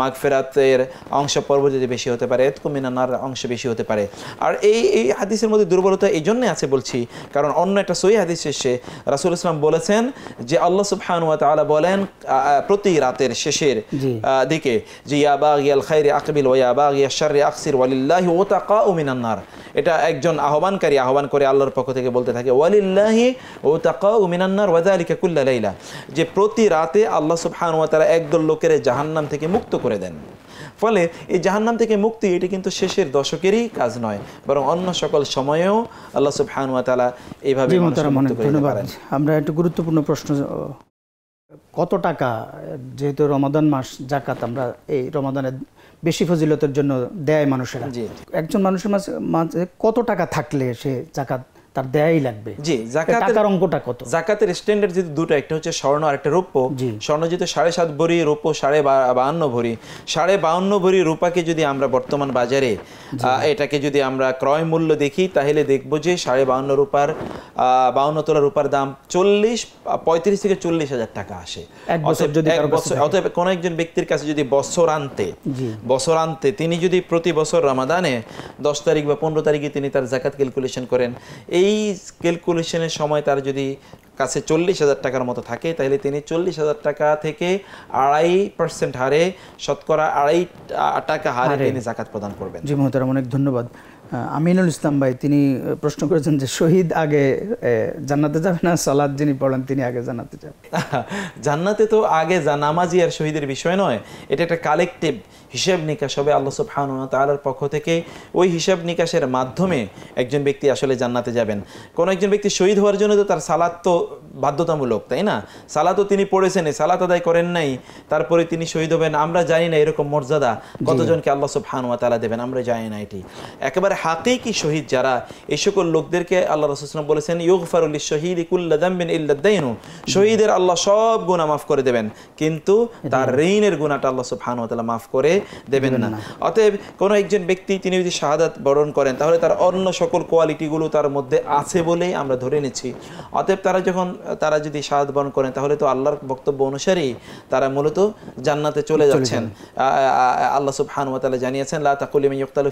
Speaker 2: মাগফেরাতের অংশ পর্ব যদি বেশি হতে পারে এতকু নার অংশ বেশি হতে পারে আর এই এই হাদিসের মধ্যে দুর্বলতা এই জন্যে আছে বলছি কারণ অন্য একটা সই হাদিস এসে রাসুল ইসলাম বলেছেন যে আল্লাহ সুবহান ওয়া তাআলা বলেন প্রতি রাতের শেষের দিকে যে ইয়াবা ইয়াল খাইরে আকবিল ওয়া ইয়াবা ইয়া শারে আকসির ওয়ালিল্লাহি ও তাকা নার এটা একজন আহ্বানকারী আহ্বান করে আল্লাহর পক্ষ থেকে বলতে থাকে ওয়ালিল্লাহি ও তাকা উমিনান্নার ওয়াজালিকা কুল্লা লাইলা যে প্রতি রাতে আল্লাহ সুবহান ওয়া তাআলা একদল লোকের জাহান্নাম থেকে মুক্ত করে দেন ফলে এই জাহান্নাম থেকে মুক্তি এটি কিন্তু শেষের দশকেরই কাজ নয় বরং অন্য সকল সময়েও আল্লাহ সুবহানুয়া তালা এইভাবে
Speaker 1: আমরা একটু গুরুত্বপূর্ণ প্রশ্ন কত টাকা যেহেতু রমাদান মাস জাকাত আমরা এই রমাদানের বেশি ফজিলতের জন্য দেয় মানুষেরা একজন মানুষের মাঝে কত টাকা থাকলে সে জাকাত তার দেয়াই লাগবে জি জাকাতের অঙ্কটা কত জাকাতের
Speaker 2: স্ট্যান্ডার্ড যদি দুটো একটা হচ্ছে স্বর্ণ আর একটা রৌপ্য স্বর্ণ যেহেতু সাড়ে সাত ভরি রৌপ্য সাড়ে বাহান্ন ভরি সাড়ে বাহান্ন ভরি রূপাকে যদি আমরা বর্তমান বাজারে এটাকে যদি আমরা ক্রয় মূল্য দেখি তাহলে দেখব যে সাড়ে বাহান্ন রূপার বাউন্ন তোলা রূপার দাম চল্লিশ পঁয়ত্রিশ থেকে চল্লিশ হাজার টাকা আসে অতএব কোনো একজন ব্যক্তির কাছে যদি বছর আনতে বছর আনতে তিনি যদি প্রতি বছর রামাদানে দশ তারিখ বা পনেরো তারিখে তিনি তার জাকাত ক্যালকুলেশন করেন এই এই ক্যালকুলেশনের সময় তার যদি কাছে চল্লিশ হাজার টাকার মতো থাকে তাহলে তিনি চল্লিশ হাজার টাকা থেকে আড়াই পার্সেন্ট হারে শতকরা আড়াই টাকা হারে তিনি
Speaker 1: জাকাত প্রদান করবেন জি মহতারাম অনেক ধন্যবাদ আমিনুল ইসলাম ভাই তিনি প্রশ্ন করেছেন যে শহীদ আগে জান্নাতে যাবে না সালাদ যিনি পড়েন তিনি আগে জান্নাতে যাবে
Speaker 2: জান্নাতে তো আগে নামাজি আর শহীদের বিষয় নয় এটা একটা কালেকটিভ হিসেব নিকাশ হবে আল্লাহ সুবহান তালার পক্ষ থেকে ওই হিসাব নিকাশের মাধ্যমে একজন ব্যক্তি আসলে জান্নাতে যাবেন কোনো একজন ব্যক্তি শহীদ হওয়ার জন্য তো তার সালাত তো বাধ্যতামূলক তাই না সালাতো তিনি পড়েছেন সালাত আদায় করেন নাই তারপরে তিনি শহীদ হবেন আমরা জানি না এরকম মর্যাদা কতজনকে আল্লাহ সুবহান তালা দেবেন আমরা জানি না এটি একেবারে কি শহীদ যারা এই সকল লোকদেরকে আল্লাহ রসুলাম বলেছেন ইউগফারুল শহীদ ইকুল্লাদাম্বিন ইল্লাদ্দাইনু শহীদের আল্লাহ সব গুণা মাফ করে দেবেন কিন্তু তার ঋণের গুণাটা আল্লাহ সুবহান তালা মাফ করে দেবেন না অতএব কোন একজন ব্যক্তি তিনি যদি শাহাদাত বরণ করেন তাহলে তার অন্য সকল কোয়ালিটিগুলো তার মধ্যে আছে বলেই আমরা ধরে নিচ্ছি অতএব তারা যখন তারা যদি শাহাদ বরণ করেন তাহলে তো আল্লাহর বক্তব্য অনুসারেই তারা মূলত জান্নাতে চলে যাচ্ছেন আল্লাহ সুবহান ওয়া তাআলা জানিয়েছেন লা তাকুলিম ইয়ুক্তালু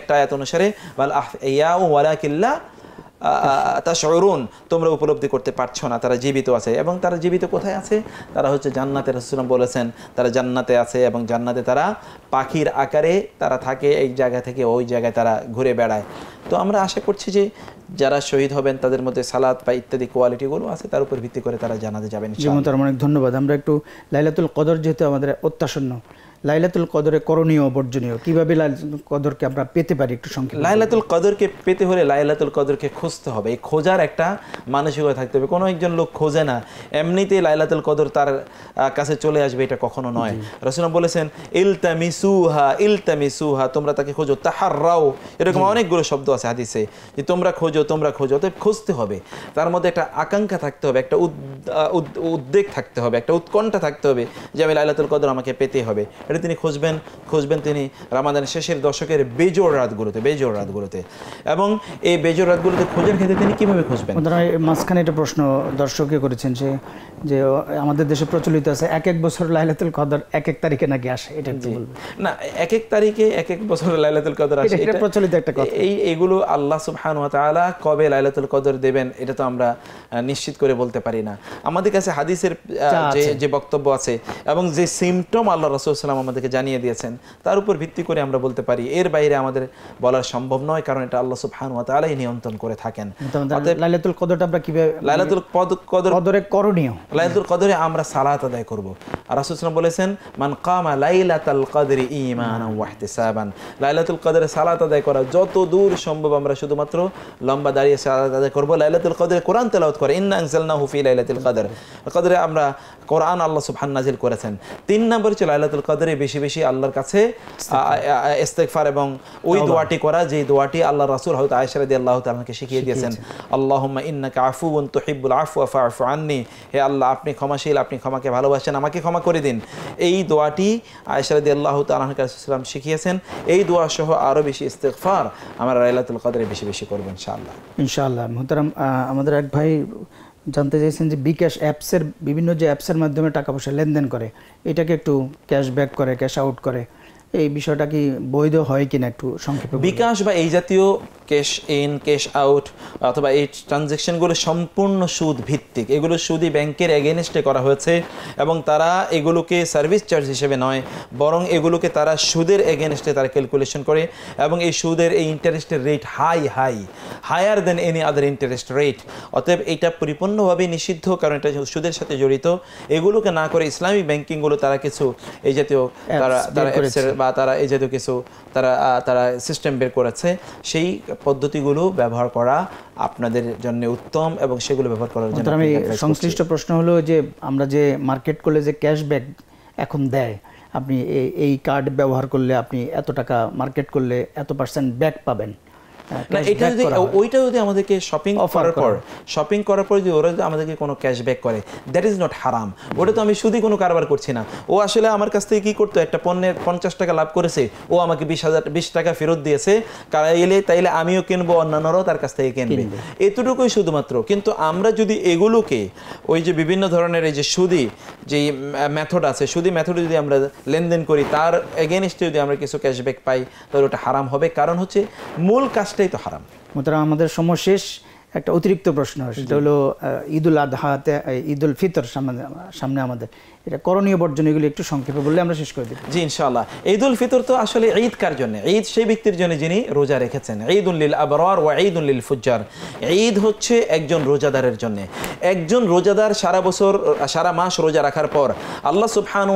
Speaker 2: একটা আয়াত অনুসারে বাল আহিয়াউ ওয়ালাকিল্লা তা শরুন তোমরা উপলব্ধি করতে পারছো না তারা জীবিত আছে এবং তারা জীবিত কোথায় আছে তারা হচ্ছে জান্নাতে রসুলাম বলেছেন তারা জান্নাতে আছে এবং জান্নাতে তারা পাখির আকারে তারা থাকে এক জায়গা থেকে ওই জায়গায় তারা ঘুরে বেড়ায় তো আমরা আশা করছি যে যারা শহীদ হবেন তাদের মধ্যে সালাদ বা ইত্যাদি কোয়ালিটিগুলো আছে তার উপর ভিত্তি
Speaker 1: করে তারা জানাতে যাবেন তার অনেক ধন্যবাদ আমরা একটু লাইলাতুল কদর যেহেতু আমাদের অত্যাসন্ন লাইলাতুল কদরে করণীয় বর্জনীয় কিভাবে লাইলাতুল কদরকে আমরা পেতে পারি একটু সংক্ষেপ
Speaker 2: লাইলাতুল কদরকে পেতে হলে লাইলাতুল কদরকে খুঁজতে হবে এই খোঁজার একটা মানসিকতা থাকতে হবে কোনো একজন লোক খোঁজে না এমনিতেই লাইলাতুল কদর তার কাছে চলে আসবে এটা কখনো নয় রসুলাম বলেছেন ইলতামিসুহা ইলতামিসুহা তোমরা তাকে খোঁজো রাও এরকম অনেকগুলো শব্দ আছে হাদিসে যে তোমরা খোঁজো তোমরা খোঁজো অতএব খুঁজতে হবে তার মধ্যে একটা আকাঙ্ক্ষা থাকতে হবে একটা উদ্বেগ থাকতে হবে একটা উৎকণ্ঠা থাকতে হবে যে আমি লাইলাতুল কদর আমাকে পেতে হবে এটা তিনি খুঁজবেন খুঁজবেন তিনি রামাদানের শেষের দশকের বেজোর রাতগুলোতে বেজোর রাতগুলোতে এবং এই বেজোর রাতগুলোতে
Speaker 1: খোঁজার ক্ষেত্রে তিনি কীভাবে খুঁজবেন মাঝখানে একটা প্রশ্ন দর্শকে করেছেন যে যে আমাদের দেশে প্রচলিত আছে এক এক বছর লাইলাতুল কদর এক এক তারিখে নাকি আসে এটা কি
Speaker 2: না এক এক তারিখে এক এক বছর লাইলাতুল কদর আসে এটা প্রচলিত একটা কথা এই এগুলো আল্লাহ সুবহান ওয়া তাআলা কবে লাইলাতুল কদর দেবেন এটা তো আমরা নিশ্চিত করে বলতে পারি না আমাদের কাছে হাদিসের যে বক্তব্য আছে এবং যে সিমটম আল্লাহ রাসূল সাল্লাল্লাহু আমাদেরকে জানিয়ে দিয়েছেন তার উপর ভিত্তি করে আমরা বলতে পারি এর বাইরে আমাদের বলা সম্ভব নয় কারণ এটা আল্লাহ সুবহানাহু ওয়া নিয়ন্ত্রণ করে থাকেন
Speaker 1: লাইলাতুল আমরা কিভাবে লাইলাতুল
Speaker 2: কদর কদরে করণীয় লাইলাতুল কদরে আমরা সালাত আদায় করব আর বলেছেন মান কামা লাইলাতাল কদরি ঈমানান ওয়া ইহতিসাবান লাইলাতুল কদরে সালাত আদায় করা যত দূর সম্ভব আমরা শুধুমাত্র লম্বা দাঁড়িয়ে সালাত আদায় করব লাইলাতুল কদরে কোরআন তেলাওয়াত করে ইন্না আনজালনাহু ফি লাইলাতুল কদর কদরে আমরা কোরআন আল্লাহ সুবহান নাজিল করেছেন তিন নম্বর ছিল আল্লাহুল কদরে বেশি বেশি আল্লাহর কাছে ইস্তেকফার এবং ওই দোয়াটি করা যে দোয়াটি আল্লাহ রাসূল হযরত আয়েশা রাদিয়াল্লাহু তাআলাকে শিখিয়ে দিয়েছেন আল্লাহুম্মা ইন্নাকা আফুউন তুহিব্বুল আফওয়া ফাফু আননি হে আল্লাহ আপনি ক্ষমাশীল আপনি ক্ষমাকে ভালোবাসেন আমাকে ক্ষমা করে দিন এই দোয়াটি আয়েশা রাদিয়াল্লাহু তাআলার কাছে সাল্লাম শিখিয়েছেন এই দোয়া সহ আরো বেশি ইস্তেগফার আমরা লাইলাতুল কদরে বেশি বেশি করব ইনশাআল্লাহ
Speaker 1: ইনশাআল্লাহ মুহতারাম আমাদের এক ভাই জানতে চাইছেন যে বিকাশ অ্যাপসের বিভিন্ন যে অ্যাপসের মাধ্যমে টাকা পয়সা লেনদেন করে এটাকে একটু ক্যাশব্যাক করে ক্যাশ আউট করে এই বিষয়টা কি বৈধ হয় কিনা একটু সংক্ষেপে
Speaker 2: বিকাশ বা এই জাতীয় ক্যাশ ইন ক্যাশ আউট অথবা এই ট্রানজ্যাকশনগুলো সম্পূর্ণ সুদ ভিত্তিক এগুলো সুদই ব্যাংকের এগেনস্টে করা হয়েছে এবং তারা এগুলোকে সার্ভিস চার্জ হিসেবে নয় বরং এগুলোকে তারা সুদের এগেনস্টে তারা ক্যালকুলেশন করে এবং এই সুদের এই ইন্টারেস্টের rate high high higher than any other interest rate অতএব এটা পরিপূর্ণভাবে নিষিদ্ধ কারণ এটা সুদের সাথে জড়িত এগুলোকে না করে ইসলামিক ব্যাংকিংগুলো তারা কিছু এই জাতীয় তারা তারা বা তারা এই জাতীয় কিছু তারা তারা সিস্টেম বের করেছে সেই পদ্ধতিগুলো ব্যবহার করা আপনাদের জন্য উত্তম এবং সেগুলো ব্যবহার করার জন্য আমি সংশ্লিষ্ট
Speaker 1: প্রশ্ন হলো যে আমরা যে মার্কেট করলে যে ক্যাশব্যাক এখন দেয় আপনি এই কার্ড ব্যবহার করলে আপনি এত টাকা মার্কেট করলে এত পার্সেন্ট ব্যাক পাবেন হ্যাঁ, এটা যদি
Speaker 2: ওইটা যদি আমাদেরকে শপিং করার পর শপিং করার পর যদি ওরা যদি আমাদেরকে কোনো ক্যাশব্যাক করে দ্যাট ইজ নট হারাম ওটা তো আমি শুধুই কোনো কারবার করছি না ও আসলে আমার কাছ থেকে করতো একটা পণ্যের পঞ্চাশ টাকা লাভ করেছে ও আমাকে বিশ হাজার বিশ টাকা ফেরত দিয়েছে এলে তাইলে আমিও কিনবো অন্যান্যরাও তার কাছ থেকে কিনবে এতটুকুই শুধুমাত্র কিন্তু আমরা যদি এগুলোকে ওই যে বিভিন্ন ধরনের এই যে সুদি যে মেথড আছে সুদি মেথড যদি আমরা লেনদেন করি তার এগেনস্টে যদি আমরা কিছু ক্যাশব্যাক পাই তাহলে ওটা হারাম হবে কারণ হচ্ছে মূল কাজ কাজটাই তো হারাম
Speaker 1: মোতারা আমাদের সময় শেষ একটা অতিরিক্ত প্রশ্ন সেটা হলো ঈদুল আদহাতে ঈদুল ফিতর সামনে সামনে আমাদের এটা করণীয় বর্জন এগুলি একটু সংক্ষেপে বললে আমরা শেষ করে দিই জি
Speaker 2: ইনশাআল্লাহ ঈদ উল ফিতর তো আসলে ঈদ কার জন্য ঈদ সেই ব্যক্তির জন্য যিনি রোজা রেখেছেন ঈদ উল্লিল আবরার ওয়া ঈদ উল্লিল ফুজ্জার ঈদ হচ্ছে একজন রোজাদারের জন্য একজন রোজাদার সারা বছর সারা মাস রোজা রাখার পর আল্লাহ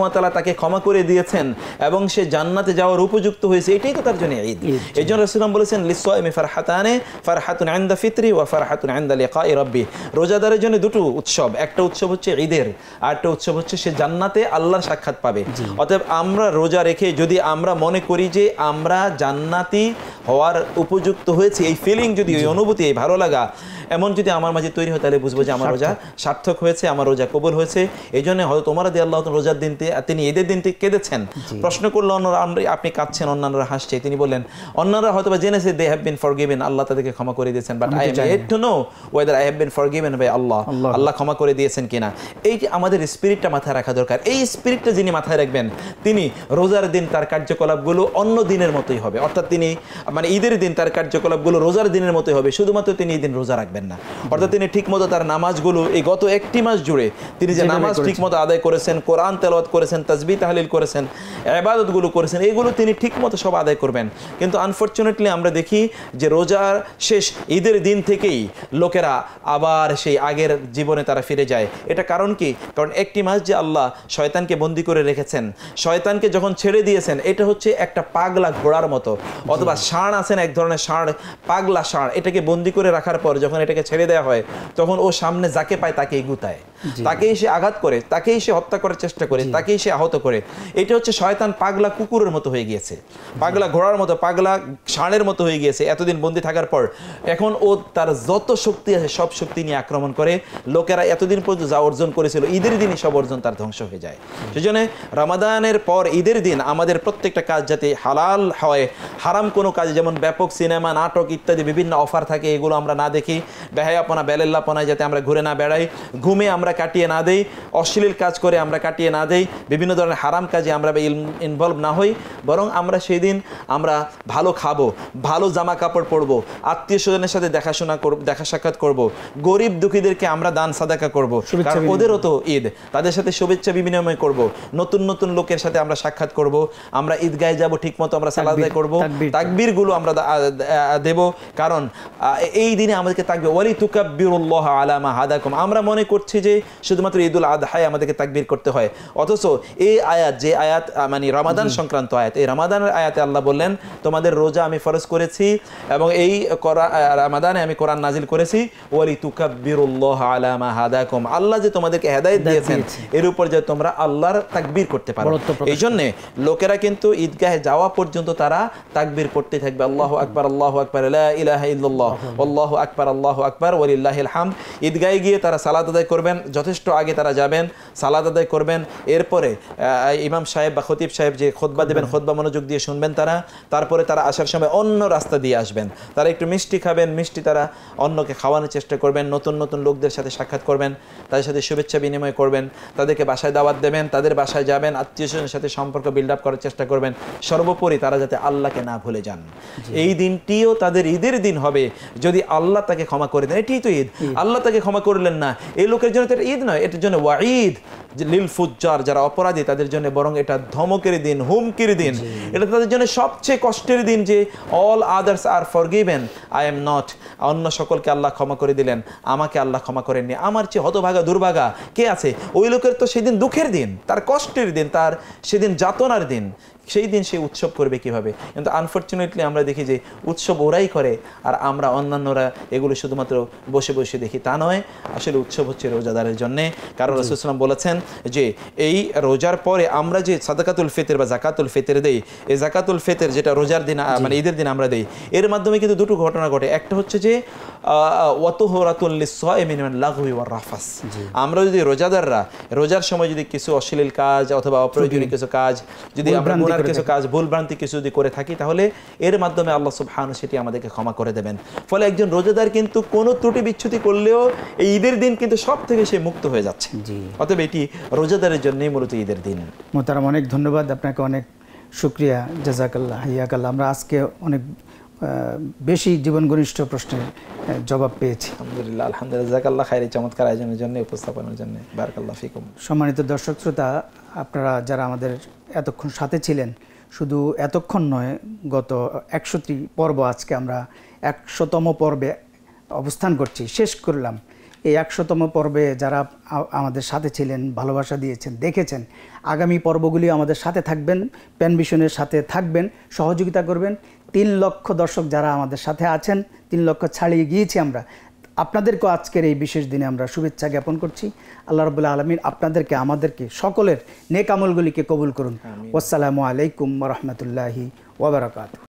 Speaker 2: ওয়া তাআলা তাকে ক্ষমা করে দিয়েছেন এবং সে জান্নাতে যাওয়ার উপযুক্ত হয়েছে এটাই তো তার জন্য ঈদ এই জন্য রসুলাম বলেছেন লিসাইমি ফারহাতানে ফারহাতুন আন্দা ফিতরি ওয়া ফারহাতুন আন্দা লিকাই রব্বি রোজাদারের জন্য দুটো উৎসব একটা উৎসব হচ্ছে ঈদের আরেকটা উৎসব হচ্ছে সে জান্নাতে আল্লাহর সাক্ষাৎ পাবে অতএব আমরা রোজা রেখে যদি আমরা মনে করি যে আমরা জান্নাতি হওয়ার উপযুক্ত হয়েছে এই ফিলিং যদি ওই অনুভূতি এই ভালো লাগা এমন যদি আমার মাঝে তৈরি হয় তাহলে বুঝবো যে আমার রোজা সার্থক হয়েছে আমার রোজা কবল হয়েছে এই জন্য হয়তো তোমার দিয়ে আল্লাহ রোজার দিনতে তিনি এদের দিনতে কেঁদেছেন প্রশ্ন করলো অন্যরা আপনি কাঁদছেন অন্যান্যরা হাসছে তিনি বললেন অন্যরা হয়তো বা জেনেছে they have been forgiven Allah তাদেরকে ক্ষমা করে দিয়েছেন but I had to know whether I have been forgiven by Allah Allah ক্ষমা করে দিয়েছেন কিনা এই যে আমাদের স্পিরিটটা মাথায় রাখা রাখা দরকার এই স্পিরিটটা যিনি মাথায় রাখবেন তিনি রোজার দিন তার কার্যকলাপগুলো অন্য দিনের মতোই হবে অর্থাৎ তিনি মানে ঈদের দিন তার কার্যকলাপগুলো রোজার দিনের মতোই হবে শুধুমাত্র তিনি এই দিন রোজা রাখবেন না অর্থাৎ তিনি ঠিকমতো তার নামাজগুলো এই গত একটি মাস জুড়ে তিনি যে নামাজ ঠিকমতো আদায় করেছেন কোরআন তেলওয়াত করেছেন তাজবি তাহলিল করেছেন আবাদতগুলো করেছেন এগুলো তিনি ঠিকমতো সব আদায় করবেন কিন্তু আনফর্চুনেটলি আমরা দেখি যে রোজার শেষ ঈদের দিন থেকেই লোকেরা আবার সেই আগের জীবনে তারা ফিরে যায় এটা কারণ কি কারণ একটি মাস যে আল্লাহ আল্লাহ শয়তানকে বন্দি করে রেখেছেন শয়তানকে যখন ছেড়ে দিয়েছেন এটা হচ্ছে একটা পাগলা ঘোড়ার মতো অথবা ষাঁড় আছেন এক ধরনের ষাঁড় পাগলা ষাঁড় এটাকে বন্দি করে রাখার পর যখন এটাকে ছেড়ে দেওয়া হয় তখন ও সামনে যাকে পায় তাকেই গুতায় তাকেই সে আঘাত করে তাকেই সে হত্যা করার চেষ্টা করে তাকেই সে আহত করে এটা হচ্ছে শয়তান পাগলা কুকুরের মতো হয়ে গিয়েছে পাগলা ঘোড়ার মতো পাগলা ষাঁড়ের মতো হয়ে গিয়েছে এতদিন বন্দি থাকার পর এখন ও তার যত শক্তি আছে সব শক্তি নিয়ে আক্রমণ করে লোকেরা এতদিন পর্যন্ত যা অর্জন করেছিল ঈদের দিনই সব অর্জন তার ধ্বংস হয়ে যায় সেজন্য রামাদানের পর ঈদের দিন আমাদের প্রত্যেকটা কাজ যাতে হালাল হয় হারাম কোনো কাজ যেমন ব্যাপক সিনেমা নাটক ইত্যাদি বিভিন্ন অফার থাকে এগুলো আমরা না দেখি বেহায়াপনা বেলেল্লাপনায় যাতে আমরা ঘুরে না বেড়াই ঘুমে আমরা আমরা কাটিয়ে না দেই অশ্লীল কাজ করে আমরা কাটিয়ে না দেই বিভিন্ন ধরনের হারাম কাজে আমরা ইনভলভ না হই বরং আমরা সেই দিন আমরা ভালো খাবো ভালো জামা কাপড় পরবো আত্মীয় স্বজনের সাথে দেখাশোনা দেখা সাক্ষাৎ করবো গরিব দুঃখীদেরকে আমরা দান সাদাকা করবো ওদেরও তো ঈদ তাদের সাথে শুভেচ্ছা বিনিময় করব নতুন নতুন লোকের সাথে আমরা সাক্ষাৎ করব আমরা ঈদগাহে ঠিক মতো আমরা সালাদ আদায় করব তাকবীরগুলো আমরা দেব কারণ এই দিনে আমাদেরকে তাকবে ওয়ালি তুকাবির আলামা হাদাকুম আমরা মনে করছি যে শুধুমাত্র ঈদুল আদহায় আমাদেরকে তাকবির করতে হয় অথচ এই আয়াত যে আয়াত মানে রমাদান সংক্রান্ত আয়াত এই রমাদানের আয়াতে আল্লাহ বললেন তোমাদের রোজা আমি ফরজ করেছি এবং এই রামাদানে আমি কোরআন নাজিল করেছি ওয়ালি তুকাব্বিরুল্লাহ আলামা হাদাকুম আল্লাহ যে তোমাদেরকে হেদায়ত দিয়েছেন এর উপর যে তোমরা আল্লাহর তাকবির করতে পারো এই জন্যে লোকেরা কিন্তু ঈদগাহে যাওয়া পর্যন্ত তারা তাকবির করতে থাকবে আল্লাহ আকবর আল্লাহ আকবর ইলাহ ইল্লাহ আল্লাহ আকবর আল্লাহ আকবর ওয়ালিল্লাহ হাম ঈদগাহে গিয়ে তারা সালাত আদায় করবেন যথেষ্ট আগে তারা যাবেন সালাদ আদায় করবেন এরপরে ইমাম সাহেব বা খতিব সাহেব যে খোদবা দেবেন খোদবা মনোযোগ দিয়ে শুনবেন তারা তারপরে তারা আসার সময় অন্য রাস্তা দিয়ে আসবেন তারা একটু মিষ্টি খাবেন মিষ্টি তারা অন্যকে খাওয়ানোর চেষ্টা করবেন নতুন নতুন লোকদের সাথে সাক্ষাৎ করবেন তাদের সাথে শুভেচ্ছা বিনিময় করবেন তাদেরকে বাসায় দাওয়াত দেবেন তাদের বাসায় যাবেন আত্মীয় স্বজনের সাথে সম্পর্ক বিল্ড আপ করার চেষ্টা করবেন সর্বোপরি তারা যাতে আল্লাহকে না ভুলে যান এই দিনটিও তাদের ঈদের দিন হবে যদি আল্লাহ তাকে ক্ষমা করে দেন এটি তো ঈদ আল্লাহ তাকে ক্ষমা করলেন না এই লোকের জন্য আনন্দের ঈদ নয় এটার জন্য ওয়াঈদ লিল ফুজ্জার যারা অপরাধী তাদের জন্য বরং এটা ধমকের দিন হুমকির দিন এটা তাদের জন্য সবচেয়ে কষ্টের দিন যে all others are forgiven I am not অন্য সকলকে আল্লাহ ক্ষমা করে দিলেন আমাকে আল্লাহ ক্ষমা করেননি আমার চেয়ে হতভাগা দুর্ভাগা কে আছে ওই লোকের তো সেদিন দুঃখের দিন তার কষ্টের দিন তার সেদিন যাতনার দিন সেই দিন সে উৎসব করবে কিভাবে কিন্তু আনফর্চুনেটলি আমরা দেখি যে উৎসব ওরাই করে আর আমরা অন্যান্যরা এগুলো শুধুমাত্র বসে বসে দেখি তা নয় আসলে উৎসব হচ্ছে রোজাদারের জন্যে কারণ রসুলাম বলেছেন যে এই রোজার পরে আমরা যে সাদাকাতুল ফেতের বা জাকাতুল ফেতের দেই এই জাকাতুল ফেতের যেটা রোজার দিন মানে ঈদের দিন আমরা দেই এর মাধ্যমে কিন্তু দুটো ঘটনা ঘটে একটা হচ্ছে যে রাফাস আমরা যদি রোজাদাররা রোজার সময় যদি কিছু অশ্লীল কাজ অথবা অপ্রয়োজনীয় কিছু কাজ যদি আমরা আমরা কিছু কাজ ভুলভ্রান্তি কিছু যদি করে থাকি তাহলে এর মাধ্যমে আল্লাহ সুবহান সেটি আমাদেরকে ক্ষমা করে দেবেন ফলে একজন রোজাদার কিন্তু কোনো ত্রুটি বিচ্ছুতি করলেও এই ঈদের দিন কিন্তু সব থেকে সে মুক্ত হয়ে যাচ্ছে অতএব এটি রোজাদারের জন্যই মূলত ঈদের দিন
Speaker 1: মোতারাম অনেক ধন্যবাদ আপনাকে অনেক শুক্রিয়া জাজাকাল্লাহ হাইয়াকাল্লাহ আমরা আজকে অনেক বেশি জীবন ঘনিষ্ঠ প্রশ্নের জবাব পেয়েছি
Speaker 2: আলহামদুলিল্লাহ আলহামদুলিল্লাহ জাকাল্লাহ খাই চমৎকার আয়োজনের জন্য উপস্থাপনের জন্য
Speaker 1: বারকাল্লাহ ফিকুম সম্মানিত দর্শক শ্রোতা আপনারা যারা আমাদের এতক্ষণ সাথে ছিলেন শুধু এতক্ষণ নয় গত একশোটি পর্ব আজকে আমরা একশোতম পর্বে অবস্থান করছি শেষ করলাম এই একশোতম পর্বে যারা আমাদের সাথে ছিলেন ভালোবাসা দিয়েছেন দেখেছেন আগামী পর্বগুলি আমাদের সাথে থাকবেন প্যানভিশনের সাথে থাকবেন সহযোগিতা করবেন তিন লক্ষ দর্শক যারা আমাদের সাথে আছেন তিন লক্ষ ছাড়িয়ে গিয়েছি আমরা আপনাদেরকেও আজকের এই বিশেষ দিনে আমরা শুভেচ্ছা জ্ঞাপন করছি আল্লাহ রবুল্লা আলমিন আপনাদেরকে আমাদেরকে সকলের নেকামলগুলিকে কবুল করুন আসসালামু আলাইকুম রহমতুল্লাহি ওবরাকাতু